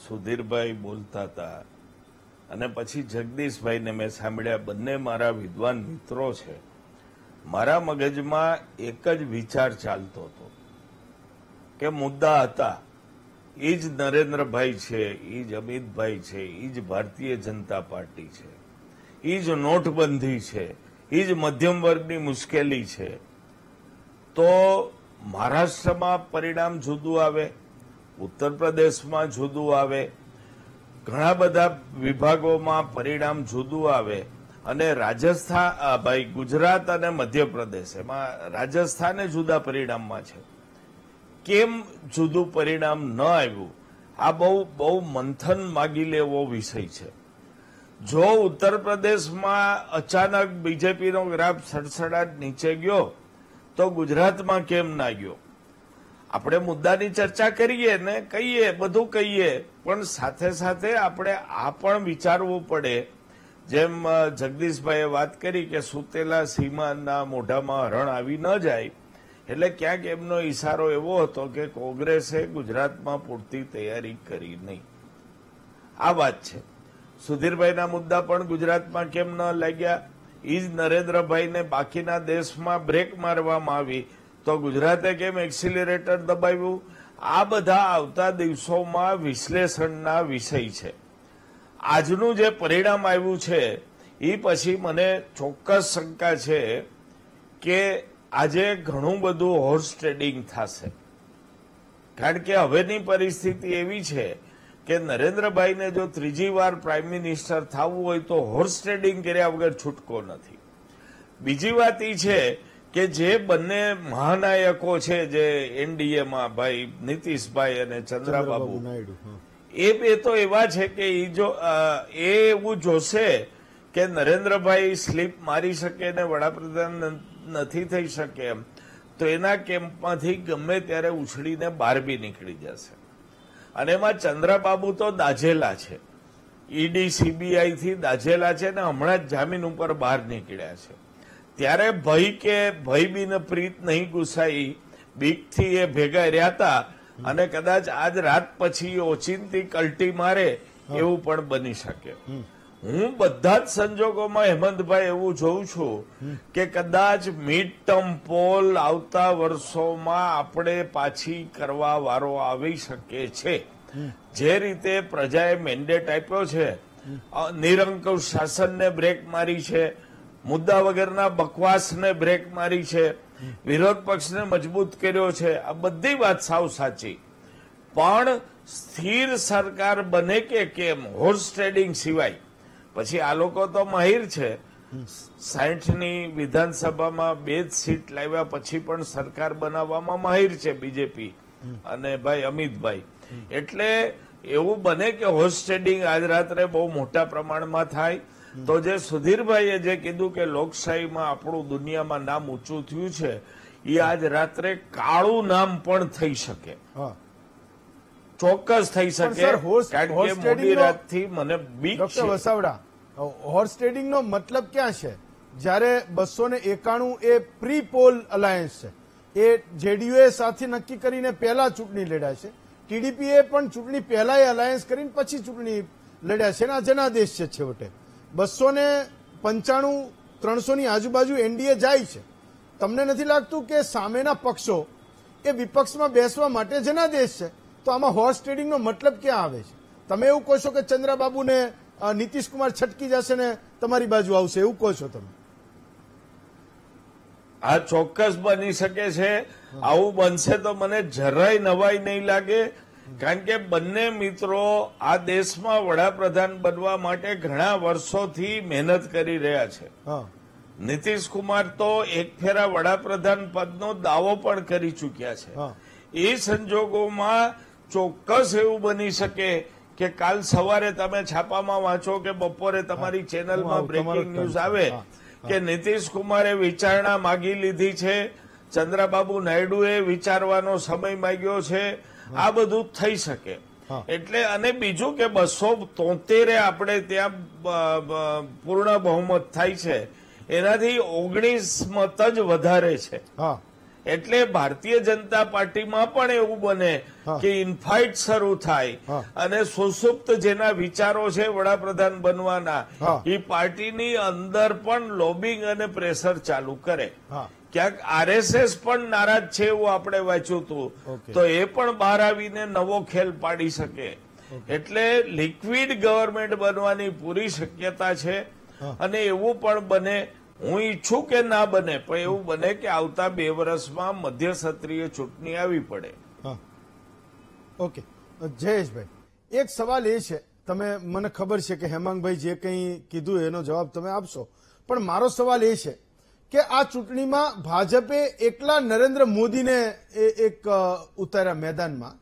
સુધીરભાઈ બોલતા હતા અને પછી જગદીશભાઈને મેં સાંભળ્યા બંને મારા વિદ્વાન મિત્રો છે મારા મગજમાં એક જ વિચાર ચાલતો હતો કે મુદ્દા હતા એ જ નરેન્દ્રભાઈ છે એ જ અમિતભાઈ છે એ જ ભારતીય જનતા પાર્ટી છે એ જ નોટબંધી છે એ જ મધ્યમ વર્ગની મુશ્કેલી છે તો મહારાષ્ટ્રમાં પરિણામ જુદું આવે ઉત્તર પ્રદેશમાં જુદું આવે ઘણા બધા વિભાગોમાં પરિણામ જુદું આવે અને રાજસ્થાન ભાઈ ગુજરાત અને મધ્યપ્રદેશ એમાં રાજસ્થાને જુદા પરિણામમાં છે કેમ જુદું પરિણામ ન આવ્યું આ બહુ બહુ મંથન માગી લેવો વિષય છે જો ઉત્તર પ્રદેશમાં અચાનક બીજેપીનો ગ્રાફ સડસડાટ નીચે ગયો તો ગુજરાતમાં કેમ ના ગયો આપણે મુદ્દાની ચર્ચા કરીએ ને કહીએ બધું કહીએ પણ સાથે સાથે આપણે આ પણ વિચારવું પડે જેમ જગદીશભાઈએ વાત કરી કે સુતેલા સીમાના મોઢામાં હરણ આવી ન જાય એટલે ક્યાંક એમનો ઈશારો એવો હતો કે કોંગ્રેસે ગુજરાતમાં પૂરતી તૈયારી કરી નહીં આ વાત છે સુધીરભાઈના મુદ્દા પણ ગુજરાતમાં કેમ ન લાગ્યા એ જ નરેન્દ્રભાઈને બાકીના દેશમાં બ્રેક મારવામાં આવી તો ગુજરાતે કેમ એક્સિલરેટર દબાવ્યું આ બધા આવતા દિવસોમાં વિશ્લેષણના વિષય છે આજનું જે પરિણામ આવ્યું છે એ પછી મને ચોક્કસ શંકા છે કે આજે ઘણું બધું હોર્સ ટ્રેડિંગ થશે કારણ કે હવેની પરિસ્થિતિ એવી છે કે નરેન્દ્રભાઈને જો ત્રીજી વાર પ્રાઇમ મિનિસ્ટર થવું હોય તો હોર્સ ટ્રેડિંગ કર્યા વગર છૂટકો નથી બીજી વાત એ છે કે જે બંને મહાનાયકો છે જે એનડીએમાં ભાઈ નીતિશભાઈ અને ચંદ્રાબાબુ એ બે તો એવા છે કે એ જો એ એવું જોશે કે નરેન્દ્રભાઈ સ્લીપ મારી શકે ને વડાપ્રધાન નથી થઈ શકે એમ તો એના કેમ્પમાંથી ગમે ત્યારે ઉછળીને બહાર બી નીકળી જશે અને એમાં ચંદ્રબાબુ તો દાઝેલા છે ઈડી સીબીઆઈથી દાઝેલા છે ને હમણાં જ જામીન ઉપર બહાર નીકળ્યા છે ત્યારે ભય કે ભય બિન પ્રીત નહીં ગુસાઈ બીકથી એ ભેગા રહ્યા હતા અને કદાચ આજ રાત પછી ઓચિંતી કલટી મારે એવું પણ બની શકે હું બધા જ સંજોગોમાં હેમંતભાઈ એવું જોઉં છું કે કદાચ મિડ ટર્મ પોલ આવતા વર્ષોમાં આપણે પાછી કરવા વારો આવી શકે છે જે રીતે પ્રજાએ મેન્ડેટ આપ્યો છે નિરંકુશ શાસનને બ્રેક મારી છે મુદ્દા વગરના બકવાસને બ્રેક મારી છે વિરોધ પક્ષને મજબૂત કર્યો છે આ બધી વાત સાવ સાચી પણ સ્થિર સરકાર બને કે કેમ હોર્સ ટ્રેડિંગ સિવાય પછી આ લોકો તો માહિર છે સાઠની વિધાનસભામાં બે જ સીટ લાવ્યા પછી પણ સરકાર બનાવવામાં માહિર છે બીજેપી અને ભાઈ અમિતભાઈ એટલે એવું બને કે હોસ્ટેડિંગ આજ રાત્રે બહુ મોટા પ્રમાણમાં થાય તો જે સુધીરભાઈએ જે કીધું કે લોકશાહીમાં આપણું દુનિયામાં નામ ઊંચું થયું છે એ આજ રાત્રે કાળું નામ પણ થઈ શકે ચોક્કસ થઈ શકે મને બીક વસાવડા હોર્સ નો મતલબ ક્યાં છે જ્યારે બસો ને એકાણું એ પ્રી પોલ અલાયન્સ છે એ જેડીયુએ સાથે નક્કી કરીને પહેલા ચૂંટણી લડ્યા છે ટીડીપીએ પણ ચૂંટણી પહેલા એ અલાયન્સ કરીને પછી ચૂંટણી લડ્યા છે એના જનાદેશ છે છેવટે બસો ને પંચાણું ત્રણસો ની આજુબાજુ એનડીએ જાય છે તમને નથી લાગતું કે સામેના પક્ષો એ વિપક્ષમાં બેસવા માટે જનાદેશ છે તો આમાં હોર્સ ટ્રેડિંગનો મતલબ ક્યાં આવે છે તમે એવું કહો છો કે ચંદ્રાબાબુને નીતિશ કુમાર છટકી જશે ને તમારી બાજુ આવશે એવું કહો છો તમે આ ચોક્કસ બની શકે છે આવું બનશે તો મને જરાય નવાઈ નહીં લાગે કારણ કે બંને મિત્રો આ દેશમાં વડાપ્રધાન બનવા માટે ઘણા વર્ષોથી મહેનત કરી રહ્યા છે નીતિશ કુમાર તો એક ફેરા વડાપ્રધાન પદનો દાવો પણ કરી ચૂક્યા છે એ સંજોગોમાં ચોક્કસ એવું બની શકે કે કાલ સવારે તમે છાપામાં વાંચો કે બપોરે તમારી ચેનલમાં બ્રેકિંગ ન્યૂઝ આવે કે નીતિશ કુમારે વિચારણા માગી લીધી છે ચંદ્રબાબુ નાયડુએ વિચારવાનો સમય માગ્યો છે આ બધું થઈ શકે એટલે અને બીજું કે બસો તોતેરે આપણે ત્યાં પૂર્ણ બહુમત થાય છે એનાથી ઓગણીસ મત જ વધારે છે એટલે ભારતીય જનતા પાર્ટીમાં પણ એવું બને કે ઇન્ફાઇટ શરૂ થાય અને સુસુપ્ત જેના વિચારો છે વડાપ્રધાન બનવાના એ પાર્ટીની અંદર પણ લોબિંગ અને પ્રેશર ચાલુ કરે ક્યાંક આરએસએસ પણ નારાજ છે એવું આપણે વાંચ્યું હતું તો એ પણ બહાર આવીને નવો ખેલ પાડી શકે એટલે લિક્વિડ ગવર્મેન્ટ બનવાની પૂરી શક્યતા છે અને એવું પણ બને હું ઈચ્છું કે ના બને પણ એવું બને કે આવતા બે વર્ષમાં મધ્ય સત્રીય ચૂંટણી આવી પડે ઓકે જયેશભાઈ એક સવાલ એ છે તમે મને ખબર છે કે હેમાંગભાઈ જે કંઈ કીધું એનો જવાબ તમે આપશો પણ મારો સવાલ એ છે કે આ ચૂંટણીમાં ભાજપે એકલા નરેન્દ્ર મોદીને એક ઉતાર્યા મેદાનમાં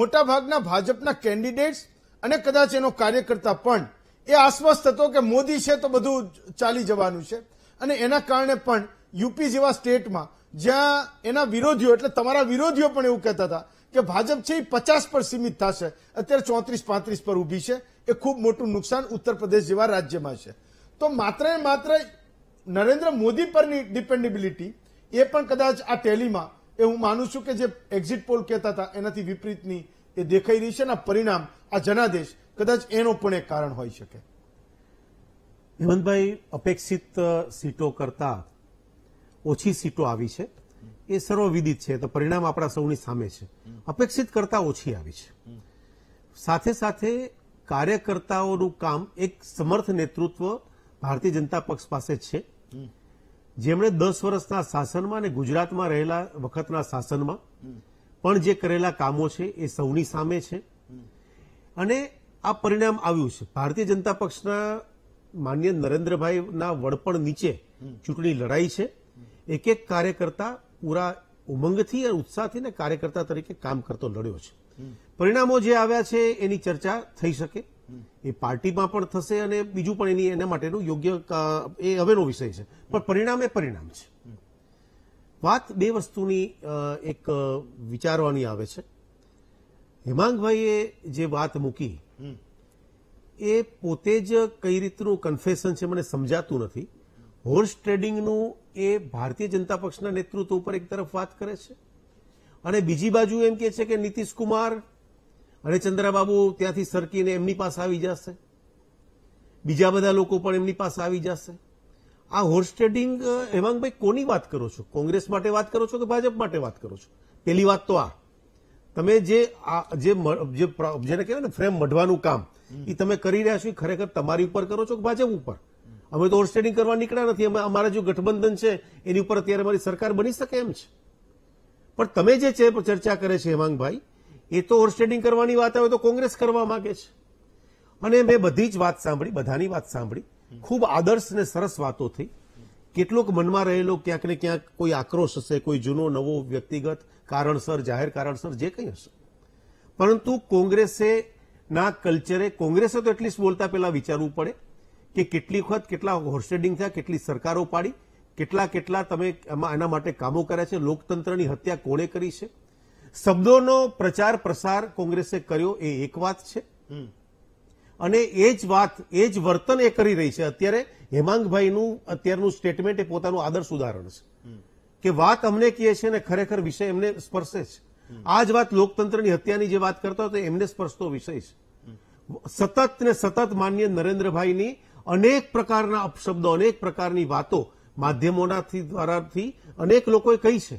મોટાભાગના ભાજપના કેન્ડિડેટ્સ અને કદાચ એનો કાર્યકર્તા પણ એ આશ્વસ્ત હતો કે મોદી છે તો બધું ચાલી જવાનું છે અને એના કારણે પણ યુપી જેવા સ્ટેટમાં જ્યાં એના વિરોધીઓ એટલે તમારા વિરોધીઓ પણ એવું કહેતા હતા કે ભાજપ છે એ પચાસ પર સીમિત થશે અત્યારે ચોત્રીસ પાંત્રીસ પર ઊભી છે એ ખૂબ મોટું નુકસાન ઉત્તર પ્રદેશ જેવા રાજ્યમાં છે તો માત્ર ને માત્ર નરેન્દ્ર મોદી પરની ડિપેન્ડેબિલિટી એ પણ કદાચ આ ટેલીમાં એ હું માનું છું કે જે એક્ઝિટ પોલ કહેતા હતા એનાથી વિપરીતની એ દેખાઈ રહી છે અને પરિણામ આ જનાદેશ કદાચ એનો પણ એક કારણ હોઈ શકે હેમંતભાઈ અપેક્ષિત સીટો કરતાં ઓછી સીટો આવી છે એ સર્વવિદિત છે તો પરિણામ આપણા સૌની સામે છે અપેક્ષિત કરતાં ઓછી આવી છે સાથે સાથે કાર્યકર્તાઓનું કામ એક સમર્થ નેતૃત્વ ભારતીય જનતા પક્ષ પાસે છે જેમણે દસ વર્ષના શાસનમાં અને ગુજરાતમાં રહેલા વખતના શાસનમાં પણ જે કરેલા કામો છે એ સૌની સામે છે અને આ પરિણામ આવ્યું છે ભારતીય જનતા પક્ષના માનીય નરેન્દ્રભાઈના વડપણ નીચે ચૂંટણી લડાઈ છે એક એક કાર્યકર્તા પૂરા ઉમંગથી અને ઉત્સાહથી ને કાર્યકર્તા તરીકે કામ કરતો લડ્યો છે પરિણામો જે આવ્યા છે એની ચર્ચા થઈ શકે એ પાર્ટીમાં પણ થશે અને બીજું પણ એની એના માટેનું યોગ્ય એ હવેનો વિષય છે પણ પરિણામ એ પરિણામ છે વાત બે વસ્તુની એક વિચારવાની આવે છે હેમાંગભાઈએ જે વાત મૂકી એ પોતે જ કઈ રીતનું કન્ફેશન છે મને સમજાતું નથી હોર્સ ટ્રેડિંગનું એ ભારતીય જનતા પક્ષના નેતૃત્વ ઉપર એક તરફ વાત કરે છે અને બીજી બાજુ એમ કે છે કે નીતિશ કુમાર અને ચંદ્રાબાબુ ત્યાંથી સરકીને એમની પાસે આવી જશે બીજા બધા લોકો પણ એમની પાસે આવી જશે આ હોર્સ ટ્રેડિંગ હેમાંગભાઈ કોની વાત કરો છો કોંગ્રેસ માટે વાત કરો છો કે ભાજપ માટે વાત કરો છો પહેલી વાત તો આ તમે જે જે જેને કહેવાય ને ફ્રેમ મઢવાનું કામ એ તમે કરી રહ્યા છો એ ખરેખર તમારી ઉપર કરો છો કે ભાજપ ઉપર અમે તો ઓવરસ્ટેન્ડિંગ કરવા નીકળ્યા નથી અમે અમારા જે ગઠબંધન છે એની ઉપર અત્યારે અમારી સરકાર બની શકે એમ છે પણ તમે જે ચર્ચા કરે છે હેમાંગભાઈ એ તો ઓવરસ્ટેન્ડિંગ કરવાની વાત આવે તો કોંગ્રેસ કરવા માંગે છે અને મેં બધી જ વાત સાંભળી બધાની વાત સાંભળી ખૂબ આદર્શ અને સરસ વાતો થઈ કેટલોક મનમાં રહેલો ક્યાંક ને ક્યાંક કોઈ આક્રોશ હશે કોઈ જૂનો નવો વ્યક્તિગત કારણસર જાહેર કારણસર જે કંઈ હશે પરંતુ કોંગ્રેસે ના કલ્ચરે કોંગ્રેસે તો એટલીસ્ટ બોલતા પહેલા વિચારવું પડે કે કેટલી વખત કેટલા હોર્સેડિંગ થયા કેટલી સરકારો પાડી કેટલા કેટલા તમે એના માટે કામો કર્યા છે લોકતંત્રની હત્યા કોણે કરી છે શબ્દોનો પ્રચાર પ્રસાર કોંગ્રેસે કર્યો એ એક વાત છે અને એ જ વાત એ જ વર્તન એ કરી રહી છે અત્યારે હેમાંગભાઈનું અત્યારનું સ્ટેટમેન્ટ એ પોતાનું આદર્શ ઉદાહરણ છે કે વાત અમને કહે છે ને ખરેખર વિષય એમને સ્પર્શે છે આ જ વાત લોકતંત્રની હત્યાની જે વાત કરતા તો એમને સ્પર્શતો વિષય છે સતત ને સતત માન્ય નરેન્દ્રભાઈની અનેક પ્રકારના અપશબ્દો અનેક પ્રકારની વાતો માધ્યમોનાથી દ્વારાથી અનેક લોકોએ કહી છે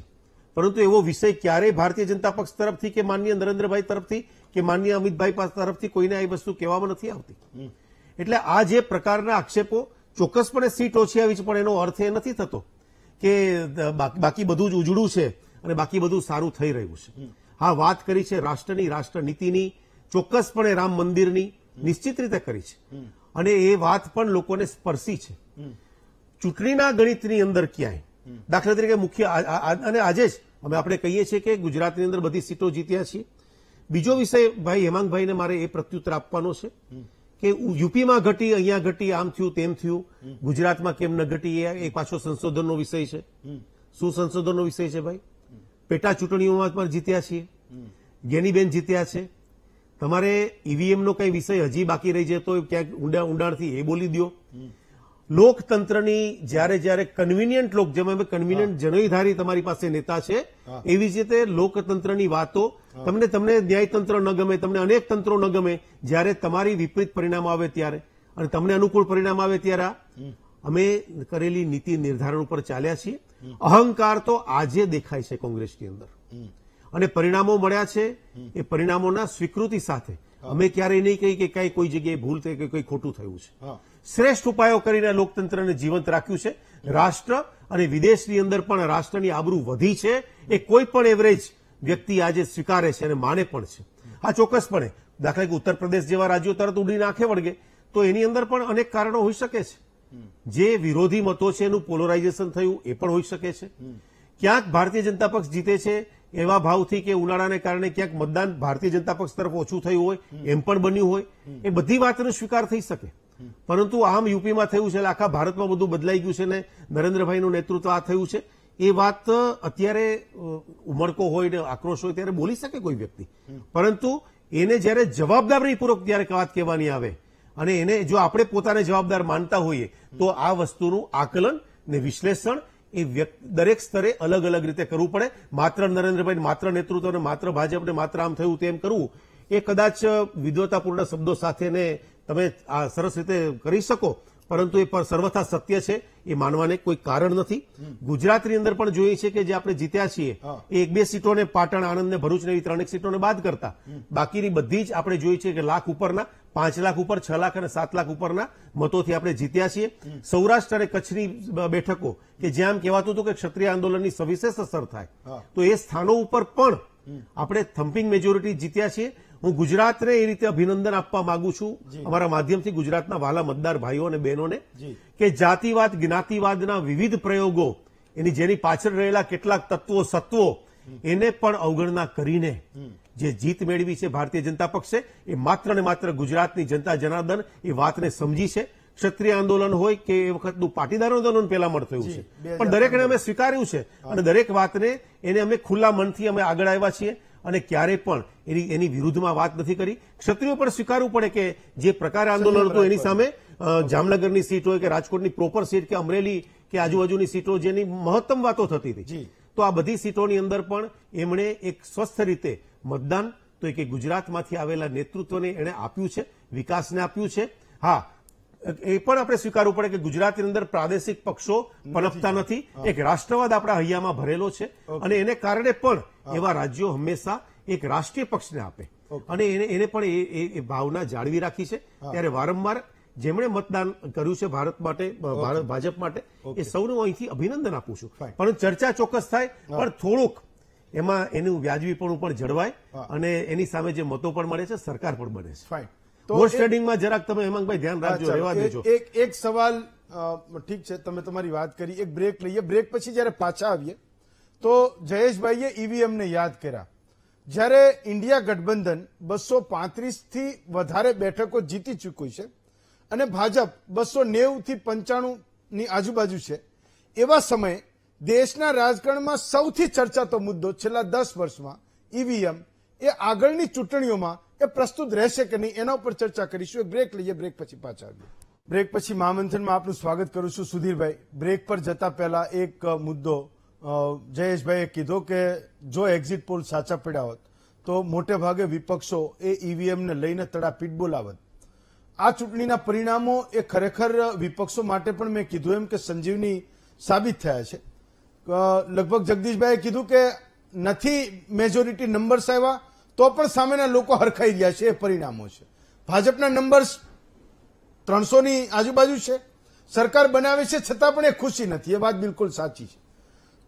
પરંતુ એવો વિષય ક્યારેય ભારતીય જનતા પક્ષ તરફથી કે માન્ય નરેન્દ્રભાઈ તરફથી કે માન્ય અમિતભાઈ તરફથી કોઈને આ વસ્તુ કહેવામાં નથી આવતી એટલે આ જે પ્રકારના આક્ષેપો ચોક્કસપણે સીટ ઓછી આવી છે પણ એનો અર્થ એ નથી થતો કે બાકી બધું જ ઉજળું છે અને બાકી બધું સારું થઈ રહ્યું છે હા વાત કરી છે રાષ્ટ્રની રાષ્ટ્રનીતિની ચોક્કસપણે રામ મંદિરની નિશ્ચિત રીતે કરી છે અને એ વાત પણ લોકોને સ્પર્શી છે ચૂંટણીના ગણિતની અંદર ક્યાંય દાખલા તરીકે મુખ્ય અને આજે જ અમે આપણે કહીએ છીએ કે ગુજરાતની અંદર બધી સીટો જીત્યા છીએ બીજો વિષય ભાઈ હેમાંગભાઈને મારે એ પ્રત્યુત્તર આપવાનો છે કે યુપીમાં ઘટી અહીંયા ઘટી આમ થયું તેમ થયું ગુજરાતમાં કેમ ન ઘટી એ પાછો સંશોધનનો વિષય છે શું સંશોધનનો વિષય છે ભાઈ પેટા ચૂંટણીઓમાં પણ જીત્યા છીએ ગેનીબેન જીત્યા છે તમારે ઈવીએમનો કંઈ વિષય હજી બાકી રહી જાય તો ક્યાંક ઊંડા ઊંડાણથી એ બોલી દો લોકતંત્રની જ્યારે જ્યારે કન્વીનિયન્ટ લોક જેમ અમે કન્વિનિયન્ટ જનહિધારી તમારી પાસે નેતા છે એવી જ રીતે લોકતંત્રની વાતો તમને તમને ન્યાયતંત્ર ન ગમે તમને અનેક તંત્રો ન ગમે જ્યારે તમારી વિપરીત પરિણામ આવે ત્યારે અને તમને અનુકૂળ પરિણામ આવે ત્યારે અમે કરેલી નીતિ નિર્ધારણ ઉપર ચાલ્યા છીએ અહંકાર તો આજે દેખાય છે કોંગ્રેસની અંદર અને પરિણામો મળ્યા છે એ પરિણામોના સ્વીકૃતિ સાથે અમે ક્યારેય નહીં કહી કે કઈ કોઈ જગ્યાએ ભૂલ થઈ કે કોઈ ખોટું થયું છે શ્રેષ્ઠ ઉપાયો કરીને લોકતંત્રને જીવંત રાખ્યું છે રાષ્ટ્ર અને વિદેશની અંદર પણ રાષ્ટ્રની આબરૂ વધી છે એ કોઈ પણ એવરેજ વ્યક્તિ આજે સ્વીકારે છે અને માને પણ છે આ ચોક્કસપણે દાખલા કે ઉત્તર પ્રદેશ જેવા રાજ્યો તરત ઉડી નાખે વળગે તો એની અંદર પણ અનેક કારણો હોઈ શકે છે જે વિરોધી મતો છે એનું પોલરાઇઝેશન થયું એ પણ હોઈ શકે છે ક્યાંક ભારતીય જનતા પક્ષ જીતે છે એવા ભાવથી કે ઉનાળાને કારણે ક્યાંક મતદાન ભારતીય જનતા પક્ષ તરફ ઓછું થયું હોય એમ પણ બન્યું હોય એ બધી વાતનો સ્વીકાર થઈ શકે પરંતુ આમ યુપીમાં થયું છે એટલે આખા ભારતમાં બધું બદલાઈ ગયું છે ને નરેન્દ્રભાઈનું નેતૃત્વ આ થયું છે એ વાત અત્યારે ઉમળકો હોય ને આક્રોશ હોય ત્યારે બોલી શકે કોઈ વ્યક્તિ પરંતુ એને જ્યારે જવાબદારીપૂર્વક ત્યારે વાત કહેવાની આવે અને એને જો આપણે પોતાને જવાબદાર માનતા હોઈએ તો આ વસ્તુનું આકલન ને વિશ્લેષણ એ દરેક સ્તરે અલગ અલગ રીતે કરવું પડે માત્ર નરેન્દ્રભાઈ માત્ર નેતૃત્વને માત્ર ભાજપને માત્ર આમ થયું તેમ કરવું એ કદાચ વિદ્વતાપૂર્ણ શબ્દો સાથેને તમે આ સરસ રીતે કરી શકો પરંતુ એ પણ સર્વથા સત્ય છે એ માનવાને કોઈ કારણ નથી ગુજરાતની અંદર પણ જોઈએ છે કે જે આપણે જીત્યા છીએ એ એક બે સીટોને પાટણ આણંદ ને ભરૂચ એવી ત્રણેક સીટોને બાદ કરતા બાકીની બધી જ આપણે જોઈએ છીએ કે લાખ ઉપરના પાંચ લાખ ઉપર છ લાખ અને સાત લાખ ઉપરના મતોથી આપણે જીત્યા છીએ સૌરાષ્ટ્ર અને કચ્છની બેઠકો કે જ્યાં કહેવાતું હતું કે ક્ષત્રિય આંદોલનની સવિશેષ અસર થાય તો એ સ્થાનો ઉપર પણ આપણે થમ્પિંગ મેજોરિટી જીત્યા છીએ હું ગુજરાતને એ રીતે અભિનંદન આપવા માંગુ છું અમારા માધ્યમથી ગુજરાતના વાલા મતદાર ભાઈઓ અને બહેનોને કે જાતિવાદ જ્ઞાતિવાદના વિવિધ પ્રયોગો એની જેની પાછળ રહેલા કેટલાક તત્વો સત્વો એને પણ અવગણના કરીને જે જીત મેળવી છે ભારતીય જનતા પક્ષે એ માત્ર ને માત્ર ગુજરાતની જનતા જનાર્દન એ વાતને સમજી છે ક્ષત્રિય આંદોલન હોય કે એ વખતનું પાટીદાર આંદોલન પહેલા મળ થયું છે પણ દરેકને અમે સ્વીકાર્યું છે અને દરેક વાતને એને અમે ખુલ્લા મનથી અમે આગળ આવ્યા છીએ અને ક્યારેય પણ એની એની વિરુદ્ધમાં વાત નથી કરી ક્ષત્રિયો પણ સ્વીકારવું પડે કે જે પ્રકાર આંદોલન હતું એની સામે જામનગરની સીટ હોય કે રાજકોટની પ્રોપર સીટ કે અમરેલી કે આજુબાજુની સીટો જેની મહત્તમ વાતો થતી હતી તો આ બધી સીટોની અંદર પણ એમણે એક સ્વસ્થ રીતે મતદાન તો કે ગુજરાતમાંથી આવેલા નેતૃત્વને એણે આપ્યું છે વિકાસને આપ્યું છે હા એ પણ આપણે સ્વીકારવું પડે કે ગુજરાતની અંદર પ્રાદેશિક પક્ષો પનપતા નથી એક રાષ્ટ્રવાદ આપણા હૈયામાં ભરેલો છે અને એને કારણે પણ એવા રાજ્યો હંમેશા એક રાષ્ટ્રીય પક્ષને આપે અને એને એને પણ એ ભાવના જાળવી રાખી છે ત્યારે વારંવાર જેમણે મતદાન કર્યું છે ભારત માટે ભારત ભાજપ માટે એ સૌનું અહીંથી અભિનંદન આપું છું પણ ચર્ચા ચોક્કસ થાય પણ થોડુંક એમાં એનું વ્યાજબીપણું પણ જળવાય અને એની સામે જે મતો પણ મળે છે સરકાર પણ બને છે હોર્સ ટ્રેડિંગમાં જરાક તમે હેમાંગભાઈ ધ્યાન રાખજો રહેવા દેજો એક એક સવાલ ઠીક છે તમે તમારી વાત કરી એક બ્રેક લઈએ બ્રેક પછી જ્યારે પાછા આવીએ તો જયેશભાઈએ ઈવીએમને યાદ કર્યા જ્યારે ઇન્ડિયા ગઠબંધન બસો પાંત્રીસથી વધારે બેઠકો જીતી ચૂક્યું છે અને ભાજપ બસો થી નેવુંથી ની આજુબાજુ છે એવા સમયે દેશના રાજકારણમાં સૌથી ચર્ચાતો મુદ્દો છેલ્લા દસ વર્ષમાં ઈવીએમ એ આગળની ચૂંટણીઓમાં એ પ્રસ્તુત રહેશે કે નહીં એના ઉપર ચર્ચા કરીશું એક બ્રેક લઈએ બ્રેક પછી પાછા આવીએ બ્રેક પછી મહામંથનમાં આપનું સ્વાગત કરું છું સુધીરભાઈ બ્રેક પર જતા પહેલા એક મુદ્દો જયેશભાઈએ કીધો કે જો એક્ઝિટ પોલ સાચા પડ્યા હોત તો મોટે ભાગે વિપક્ષો એ ઈવીએમને e લઈને તડાપીટ બોલાવત આ ચૂંટણીના પરિણામો એ ખરેખર વિપક્ષો માટે પણ મેં કીધું એમ કે સંજીવની સાબિત થયા છે લગભગ જગદીશભાઈએ કીધું કે નથી મેજોરિટી નંબર્સ આવ્યા તો પણ સામેના લોકો હરખાઈ ગયા છે એ પરિણામો છે ભાજપના નંબર્સ ત્રણસોની આજુબાજુ છે સરકાર બનાવે છે છતાં પણ એ ખુશી નથી એ વાત બિલકુલ સાચી છે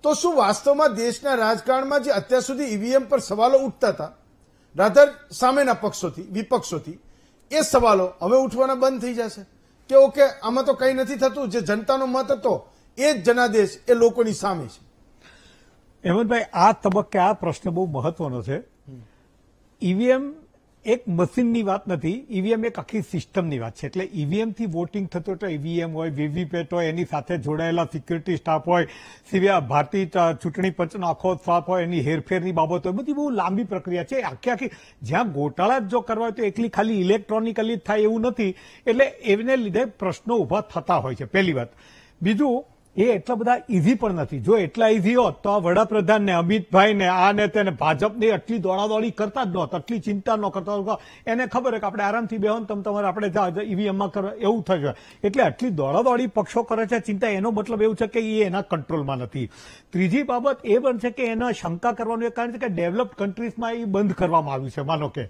તો શું વાસ્તવમાં દેશના રાજકારણમાં જે અત્યાર સુધી ઈવીએમ પર સવાલો ઉઠતા હતા રાધર સામેના પક્ષોથી વિપક્ષોથી એ સવાલો હવે ઉઠવાના બંધ થઈ જશે કે ઓકે આમાં તો કંઈ નથી થતું જે જનતાનો મત હતો એ જ જનાદેશ એ લોકોની સામે છે હેમંતભાઈ આ તબક્કે આ પ્રશ્ન બહુ મહત્વનો છે ઈવીએમ એક મશીનની વાત નથી ઈવીએમ એક આખી સિસ્ટમની વાત છે એટલે ઈવીએમથી વોટિંગ થતું એટલે ઈવીએમ હોય વીવીપેટ હોય એની સાથે જોડાયેલા સિક્યુરિટી સ્ટાફ હોય સિવાય ભારતીય ચૂંટણી પંચનો આખો સ્ટાફ હોય એની હેરફેરની બાબત હોય બધી બહુ લાંબી પ્રક્રિયા છે આખી આખી જ્યાં ગોટાળા જ જો કરવા હોય તો એકલી ખાલી ઇલેક્ટ્રોનિકલી જ થાય એવું નથી એટલે એને લીધે પ્રશ્નો ઉભા થતા હોય છે પહેલી વાત બીજું એ એટલા બધા ઇઝી પણ નથી જો એટલા ઇઝી હોત તો આ વડાપ્રધાનને અમિતભાઈને આ ને તેને ભાજપની આટલી દોડાદોડી કરતા જ નહોત આટલી ચિંતા ન કરતા એને ખબર કે આપણે આરામથી બેહોન તમ તમારે આપણે ઈવીએમમાં કરવા એવું થશે એટલે આટલી દોડાદોડી પક્ષો કરે છે ચિંતા એનો મતલબ એવું છે કે એ એના કંટ્રોલમાં નથી ત્રીજી બાબત એ પણ છે કે એના શંકા કરવાનું એક કારણ છે કે ડેવલપ કન્ટ્રીઝમાં એ બંધ કરવામાં આવ્યું છે માનો કે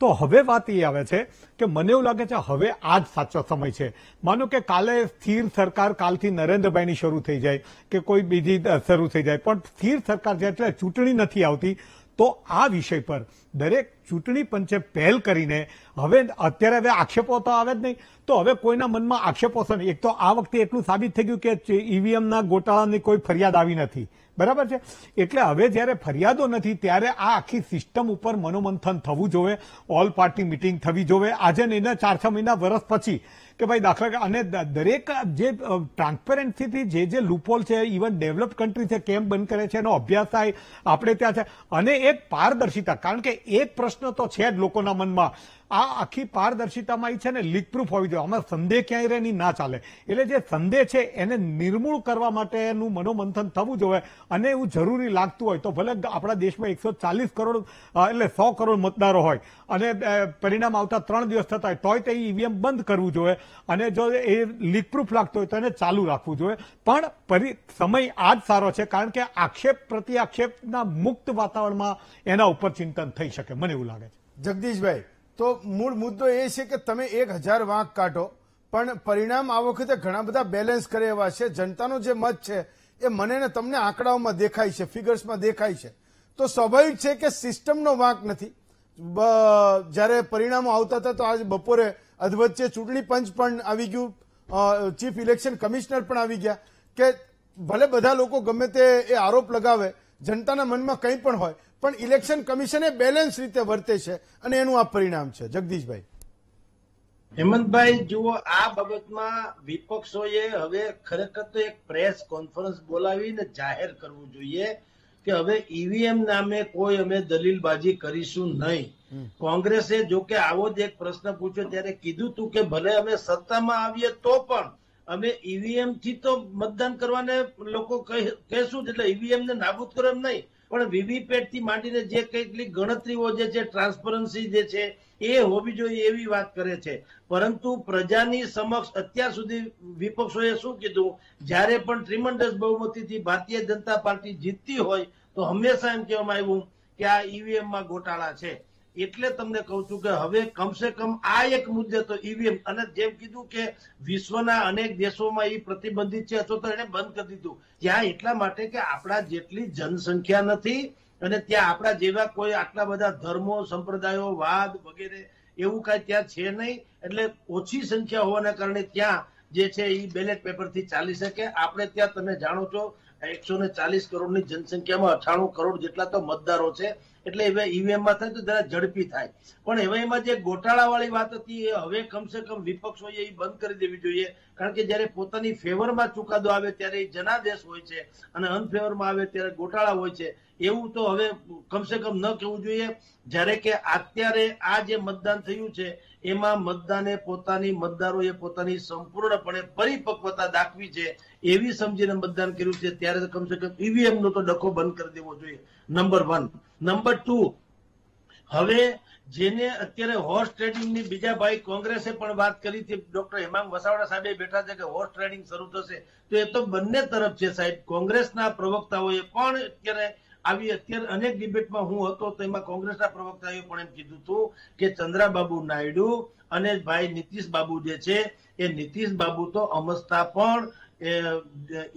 તો હવે વાત એ આવે છે કે મને એવું લાગે છે હવે આ જ સાચો સમય છે માનો કે કાલે સ્થિર સરકાર કાલથી નરેન્દ્રભાઈની શરૂ થઈ જાય કે કોઈ બીજી શરૂ થઈ જાય પણ સ્થિર સરકાર એટલે ચૂંટણી નથી આવતી તો આ વિષય પર દરેક ચૂંટણી પંચે પહેલ કરીને હવે અત્યારે હવે આક્ષેપો તો આવે જ નહીં તો હવે કોઈના મનમાં આક્ષેપો છે એક તો આ વખતે એટલું સાબિત થઈ ગયું કે ઈવીએમના ગોટાળાની કોઈ ફરિયાદ આવી નથી બરાબર છે એટલે હવે જ્યારે ફરિયાદો નથી ત્યારે આ આખી સિસ્ટમ ઉપર મનોમંથન થવું જોવે ઓલ પાર્ટી મિટિંગ થવી જોવે આજે નહીં ચાર છ મહિના વર્ષ પછી કે ભાઈ દાખલા અને દરેક જે ટ્રાન્સપેરન્સીથી જે જે લૂપોલ છે ઇવન ડેવલપ કન્ટ્રી છે કેમ બંધ કરે છે એનો અભ્યાસ થાય આપણે ત્યાં છે અને એક પારદર્શિતા કારણ કે એક પ્રશ્ન તો છે જ લોકોના મનમાં આ આખી પારદર્શિતામાં એ છે ને લીક પ્રૂફ હોવી જોઈએ આમાં સંદેહ ક્યાંય રહે રહેની ના ચાલે એટલે જે સંદેહ છે એને નિર્મૂળ કરવા માટેનું મનોમંથન થવું જોઈએ અને એવું જરૂરી લાગતું હોય તો ભલે આપણા દેશમાં એકસો ચાલીસ કરોડ એટલે સો કરોડ મતદારો હોય અને પરિણામ આવતા ત્રણ દિવસ થતા હોય તોય તે ઈવીએમ બંધ કરવું જોઈએ અને જો એ લીક પ્રૂફ લાગતો હોય તો એને ચાલુ રાખવું જોઈએ પણ પરી સમય આ જ સારો છે કારણ કે આક્ષેપ પ્રતિ આક્ષેપના મુક્ત વાતાવરણમાં એના ઉપર ચિંતન થઈ શકે મને એવું લાગે છે જગદીશભાઈ તો મૂળ મુદ્દો એ છે કે તમે એક હજાર વાંક કાઢો પણ પરિણામ આ વખતે ઘણા બધા બેલેન્સ કરે એવા છે જનતાનો જે મત છે એ મને ને તમને આંકડાઓમાં દેખાય છે ફિગર્સમાં દેખાય છે તો સ્વાભાવિક છે કે સિસ્ટમનો વાંક નથી જ્યારે પરિણામો આવતા હતા તો આજે બપોરે અધવચ્ચે ચૂંટણી પંચ પણ આવી ગયું ચીફ ઇલેક્શન કમિશનર પણ આવી ગયા કે ભલે બધા લોકો ગમે તે એ આરોપ લગાવે જનતાના મનમાં કંઈ પણ હોય પણ ઇલેક્શન કમિશને બેલેન્સ રીતે વર્તે છે અને એનું આ પરિણામ છે જગદીશભાઈ હેમંતભાઈ જુઓ આ બાબતમાં વિપક્ષોએ હવે ખરેખર તો એક પ્રેસ કોન્ફરન્સ બોલાવીને જાહેર કરવું જોઈએ કે હવે ઈવીએમ નામે કોઈ અમે દલીલબાજી કરીશું નહીં કોંગ્રેસે જો કે આવો જ એક પ્રશ્ન પૂછ્યો ત્યારે કીધું તું કે ભલે અમે સત્તામાં આવીએ તો પણ અમે ઈવીએમ થી તો મતદાન કરવાને લોકો કહેશું એટલે ઈવીએમ ને નાબૂદ કરો એમ નહીં પણ વીવીપેટ થી માંડીને જે કેટલીક ગણતરીઓ જે છે ટ્રાન્સપરન્સી જે છે એ હોવી જોઈએ એવી વાત કરે છે પરંતુ પ્રજાની સમક્ષ અત્યાર સુધી વિપક્ષોએ શું કીધું જ્યારે પણ ટ્રીમન્ડસ બહુમતીથી ભારતીય જનતા પાર્ટી જીતતી હોય તો હંમેશા એમ કહેવામાં આવ્યું કે આ ઈવીએમમાં ગોટાળા છે એટલે તમને કહું છું કે હવે કમસે કમ આ એક મુદ્દે તો ઈવીએમ અને જેમ કીધું કે વિશ્વના અનેક દેશોમાં એ પ્રતિબંધિત છે અથવા તો એને બંધ કરી દીધું ત્યાં એટલા માટે કે આપણા જેટલી જનસંખ્યા નથી અને ત્યાં આપણા જેવા કોઈ આટલા બધા ધર્મો સંપ્રદાયો વાદ વગેરે એવું કાંઈ ત્યાં છે નહીં એટલે ઓછી સંખ્યા હોવાના કારણે ત્યાં જે છે એ બેલેટ થી ચાલી શકે આપણે ત્યાં તમે જાણો છો એકસો ને ચાલીસ કરોડની જનસંખ્યામાં અઠાણું કરોડ જેટલા તો મતદારો છે એટલે હવે માં થાય તો જરા ઝડપી થાય પણ હવે એમાં જે ગોટાળાવાળી વાત હતી એ હવે કમસે કમ વિપક્ષ હોય એ બંધ કરી દેવી જોઈએ કારણ કે જ્યારે પોતાની ફેવરમાં ચુકાદો આવે ત્યારે એ જનાદેશ હોય છે અને અનફેવરમાં આવે ત્યારે ગોટાળા હોય છે એવું તો હવે કમસે કમ ન કહેવું જોઈએ જ્યારે કે અત્યારે આ જે મતદાન થયું છે એમાં મતદાને પોતાની મતદારોએ પોતાની સંપૂર્ણપણે પરિપક્વતા દાખવી છે એવી સમજીને મતદાન કર્યું છે ત્યારે કમસે કમ ઈવીએમ નો તો ડખો બંધ કરી દેવો જોઈએ નંબર વન નંબર ટુ હવે જેને અત્યારે હોર્સ ની બીજા ભાઈ કોંગ્રેસે પણ વાત કરી હતી ડોક્ટર હેમાંગ વસાવડા સાહેબે બેઠા છે કે હોર્સ ટ્રેડિંગ શરૂ થશે તો એ તો બંને તરફ છે સાહેબ કોંગ્રેસના પ્રવક્તાઓએ પણ અત્યારે આવી અત્યારે અનેક ડિબેટમાં હું હતો તો કોંગ્રેસના પ્રવક્તાએ પણ એમ કીધું હતું કે ચંદ્રાબાબુ નાયડુ અને ભાઈ નીતિશ બાબુ જે છે એ નીતિશ બાબુ તો અમસ્તા પણ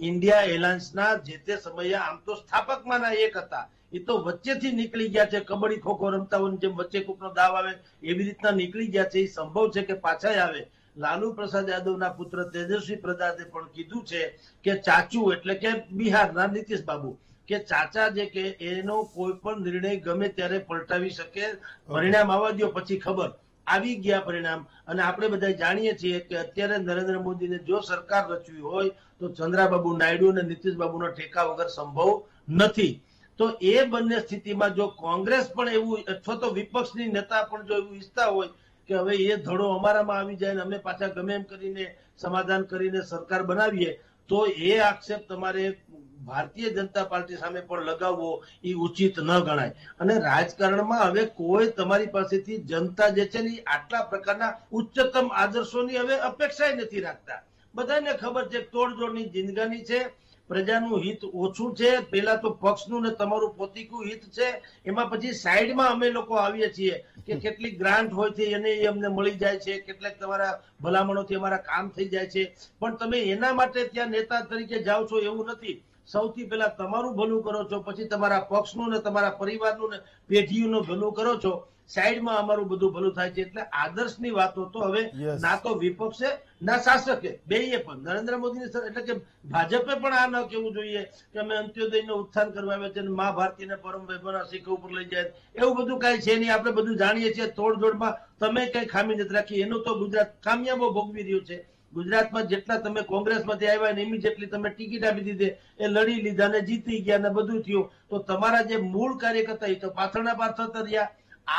ઇન્ડિયા એરલાઇન્સના જે તે સમયે આમ તો સ્થાપકમાંના એક હતા એ તો વચ્ચેથી નીકળી ગયા છે કબડ્ડી ખોખો રમતા હોય જેમ વચ્ચે કોકનો દાવ આવે એવી રીતના નીકળી ગયા છે એ સંભવ છે કે પાછા આવે લાલુ પ્રસાદ યાદવના પુત્ર તેજસ્વી પ્રસાદે પણ કીધું છે કે ચાચુ એટલે કે બિહારના નીતિશ બાબુ કે ચાચા જે કે એનો કોઈ પણ નિર્ણય ગમે ત્યારે પલટાવી શકે પરિણામ આવવા દો પછી ખબર આવી ગયા પરિણામ અને આપણે બધા જાણીએ છીએ કે અત્યારે નરેન્દ્ર મોદીને જો સરકાર રચવી હોય તો ચંદ્રાબાબુ નાયડુ અને નીતિશબાબુનો ટેકા વગર સંભવ નથી તો એ બંને સ્થિતિમાં જો કોંગ્રેસ પણ એવું અથવા તો વિપક્ષની નેતા પણ જો એવું ઈચ્છતા હોય કે હવે એ ધડો અમારામાં આવી જાય અને અમે પાછા ગમે એમ કરીને સમાધાન કરીને સરકાર બનાવીએ તો એ આક્ષેપ તમારે ભારતીય જનતા પાર્ટી સામે પણ લગાવવો એ ઉચિત ન ગણાય અને રાજકારણમાં હવે કોઈ તમારી પાસેથી જનતા જે છે ને આટલા પ્રકારના ઉચ્ચતમ આદર્શોની હવે અપેક્ષાય નથી રાખતા બધાને ખબર છે તોડજોડની જિંદગાની છે પ્રજાનું હિત ઓછું છે પેલા તો પક્ષનું ને તમારું પોતીકું હિત છે એમાં પછી સાઈડમાં અમે લોકો આવીએ છીએ કે કેટલીક ગ્રાન્ટ હોય છે એને અમને મળી જાય છે કેટલાક તમારા ભલામણોથી અમારા કામ થઈ જાય છે પણ તમે એના માટે ત્યાં નેતા તરીકે જાઓ છો એવું નથી સૌથી પહેલા તમારું ભલું કરો છો પછી તમારા પક્ષનું ને તમારા પરિવારનું ને પેઢીઓનું ભલું કરો છો સાઈડમાં અમારું બધું ભલું થાય છે એટલે આદર્શની વાતો તો હવે ના તો વિપક્ષે ના શાસકે બેયે પણ નરેન્દ્ર મોદીની એટલે કે ભાજપે પણ આ ન કેવું જોઈએ કે અમે અંત્યોદયનો ઉત્થાન કરવા આવ્યા છે મા ભારતીને પરમ વૈભવના શીખ ઉપર લઈ જાય એવું બધું કઈ છે નહીં આપણે બધું જાણીએ છીએ તોડજોડમાં તમે કઈ ખામી નથી રાખી એનું તો ગુજરાત કામયાબો ભોગવી રહ્યું છે ગુજરાતમાં જેટલા તમે કોંગ્રેસમાંથી આવ્યા એમની જેટલી તમે ટિકિટ આપી દીધી એ લડી લીધા ને જીતી ગયા ને બધું થયું તો તમારા જે મૂળ કાર્યકર્તા એ તો પાથરના પાથર રહ્યા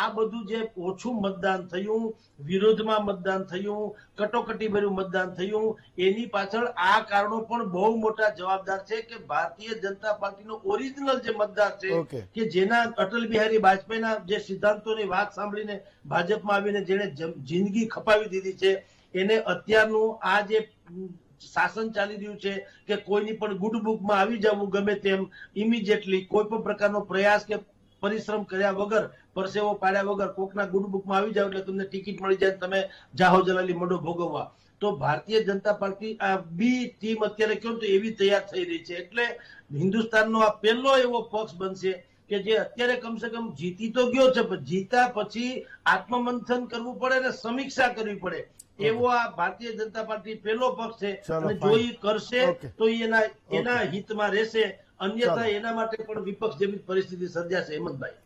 આ બધું જે ઓછું મતદાન થયું વિરોધમાં મતદાન થયું કટોકટી ભર્યું મતદાન થયું એની પાછળ આ કારણો પણ બહુ મોટા જવાબદાર છે કે ભારતીય જનતા પાર્ટીનો ઓરિજિનલ જે મતદાર છે કે જેના અટલ બિહારી વાજપેયીના જે સિદ્ધાંતોની વાત સાંભળીને ભાજપમાં આવીને જેને જિંદગી ખપાવી દીધી છે એને અત્યારનું આ જે શાસન ચાલી રહ્યું છે કે કોઈની પણ ગુડ બુકમાં આવી જવું ગમે તેમ ઇમિડિયેટલી કોઈ પણ પ્રકારનો પ્રયાસ કે પરિશ્રમ કર્યા વગર પરસેવો પાડ્યા વગર કોકના ગુડ બુકમાં આવી જાવ એટલે તમને ટિકિટ મળી જાય તમે જાહો જલાલી મોઢો ભોગવવા તો ભારતીય જનતા પાર્ટી આ બી ટીમ અત્યારે કેમ તો એવી તૈયાર થઈ રહી છે એટલે હિન્દુસ્તાનનો આ પહેલો એવો પક્ષ બનશે કે જે અત્યારે કમસે કમ જીતી તો ગયો છે પણ જીતા પછી આત્મમંથન કરવું પડે અને સમીક્ષા કરવી પડે એવો આ ભારતીય જનતા પાર્ટી પેલો પક્ષ છે અને જો એ કરશે તો એના એના હિતમાં રહેશે અન્યથા એના માટે પણ વિપક્ષ જેવી પરિસ્થિતિ સર્જાશે હેમંતભાઈ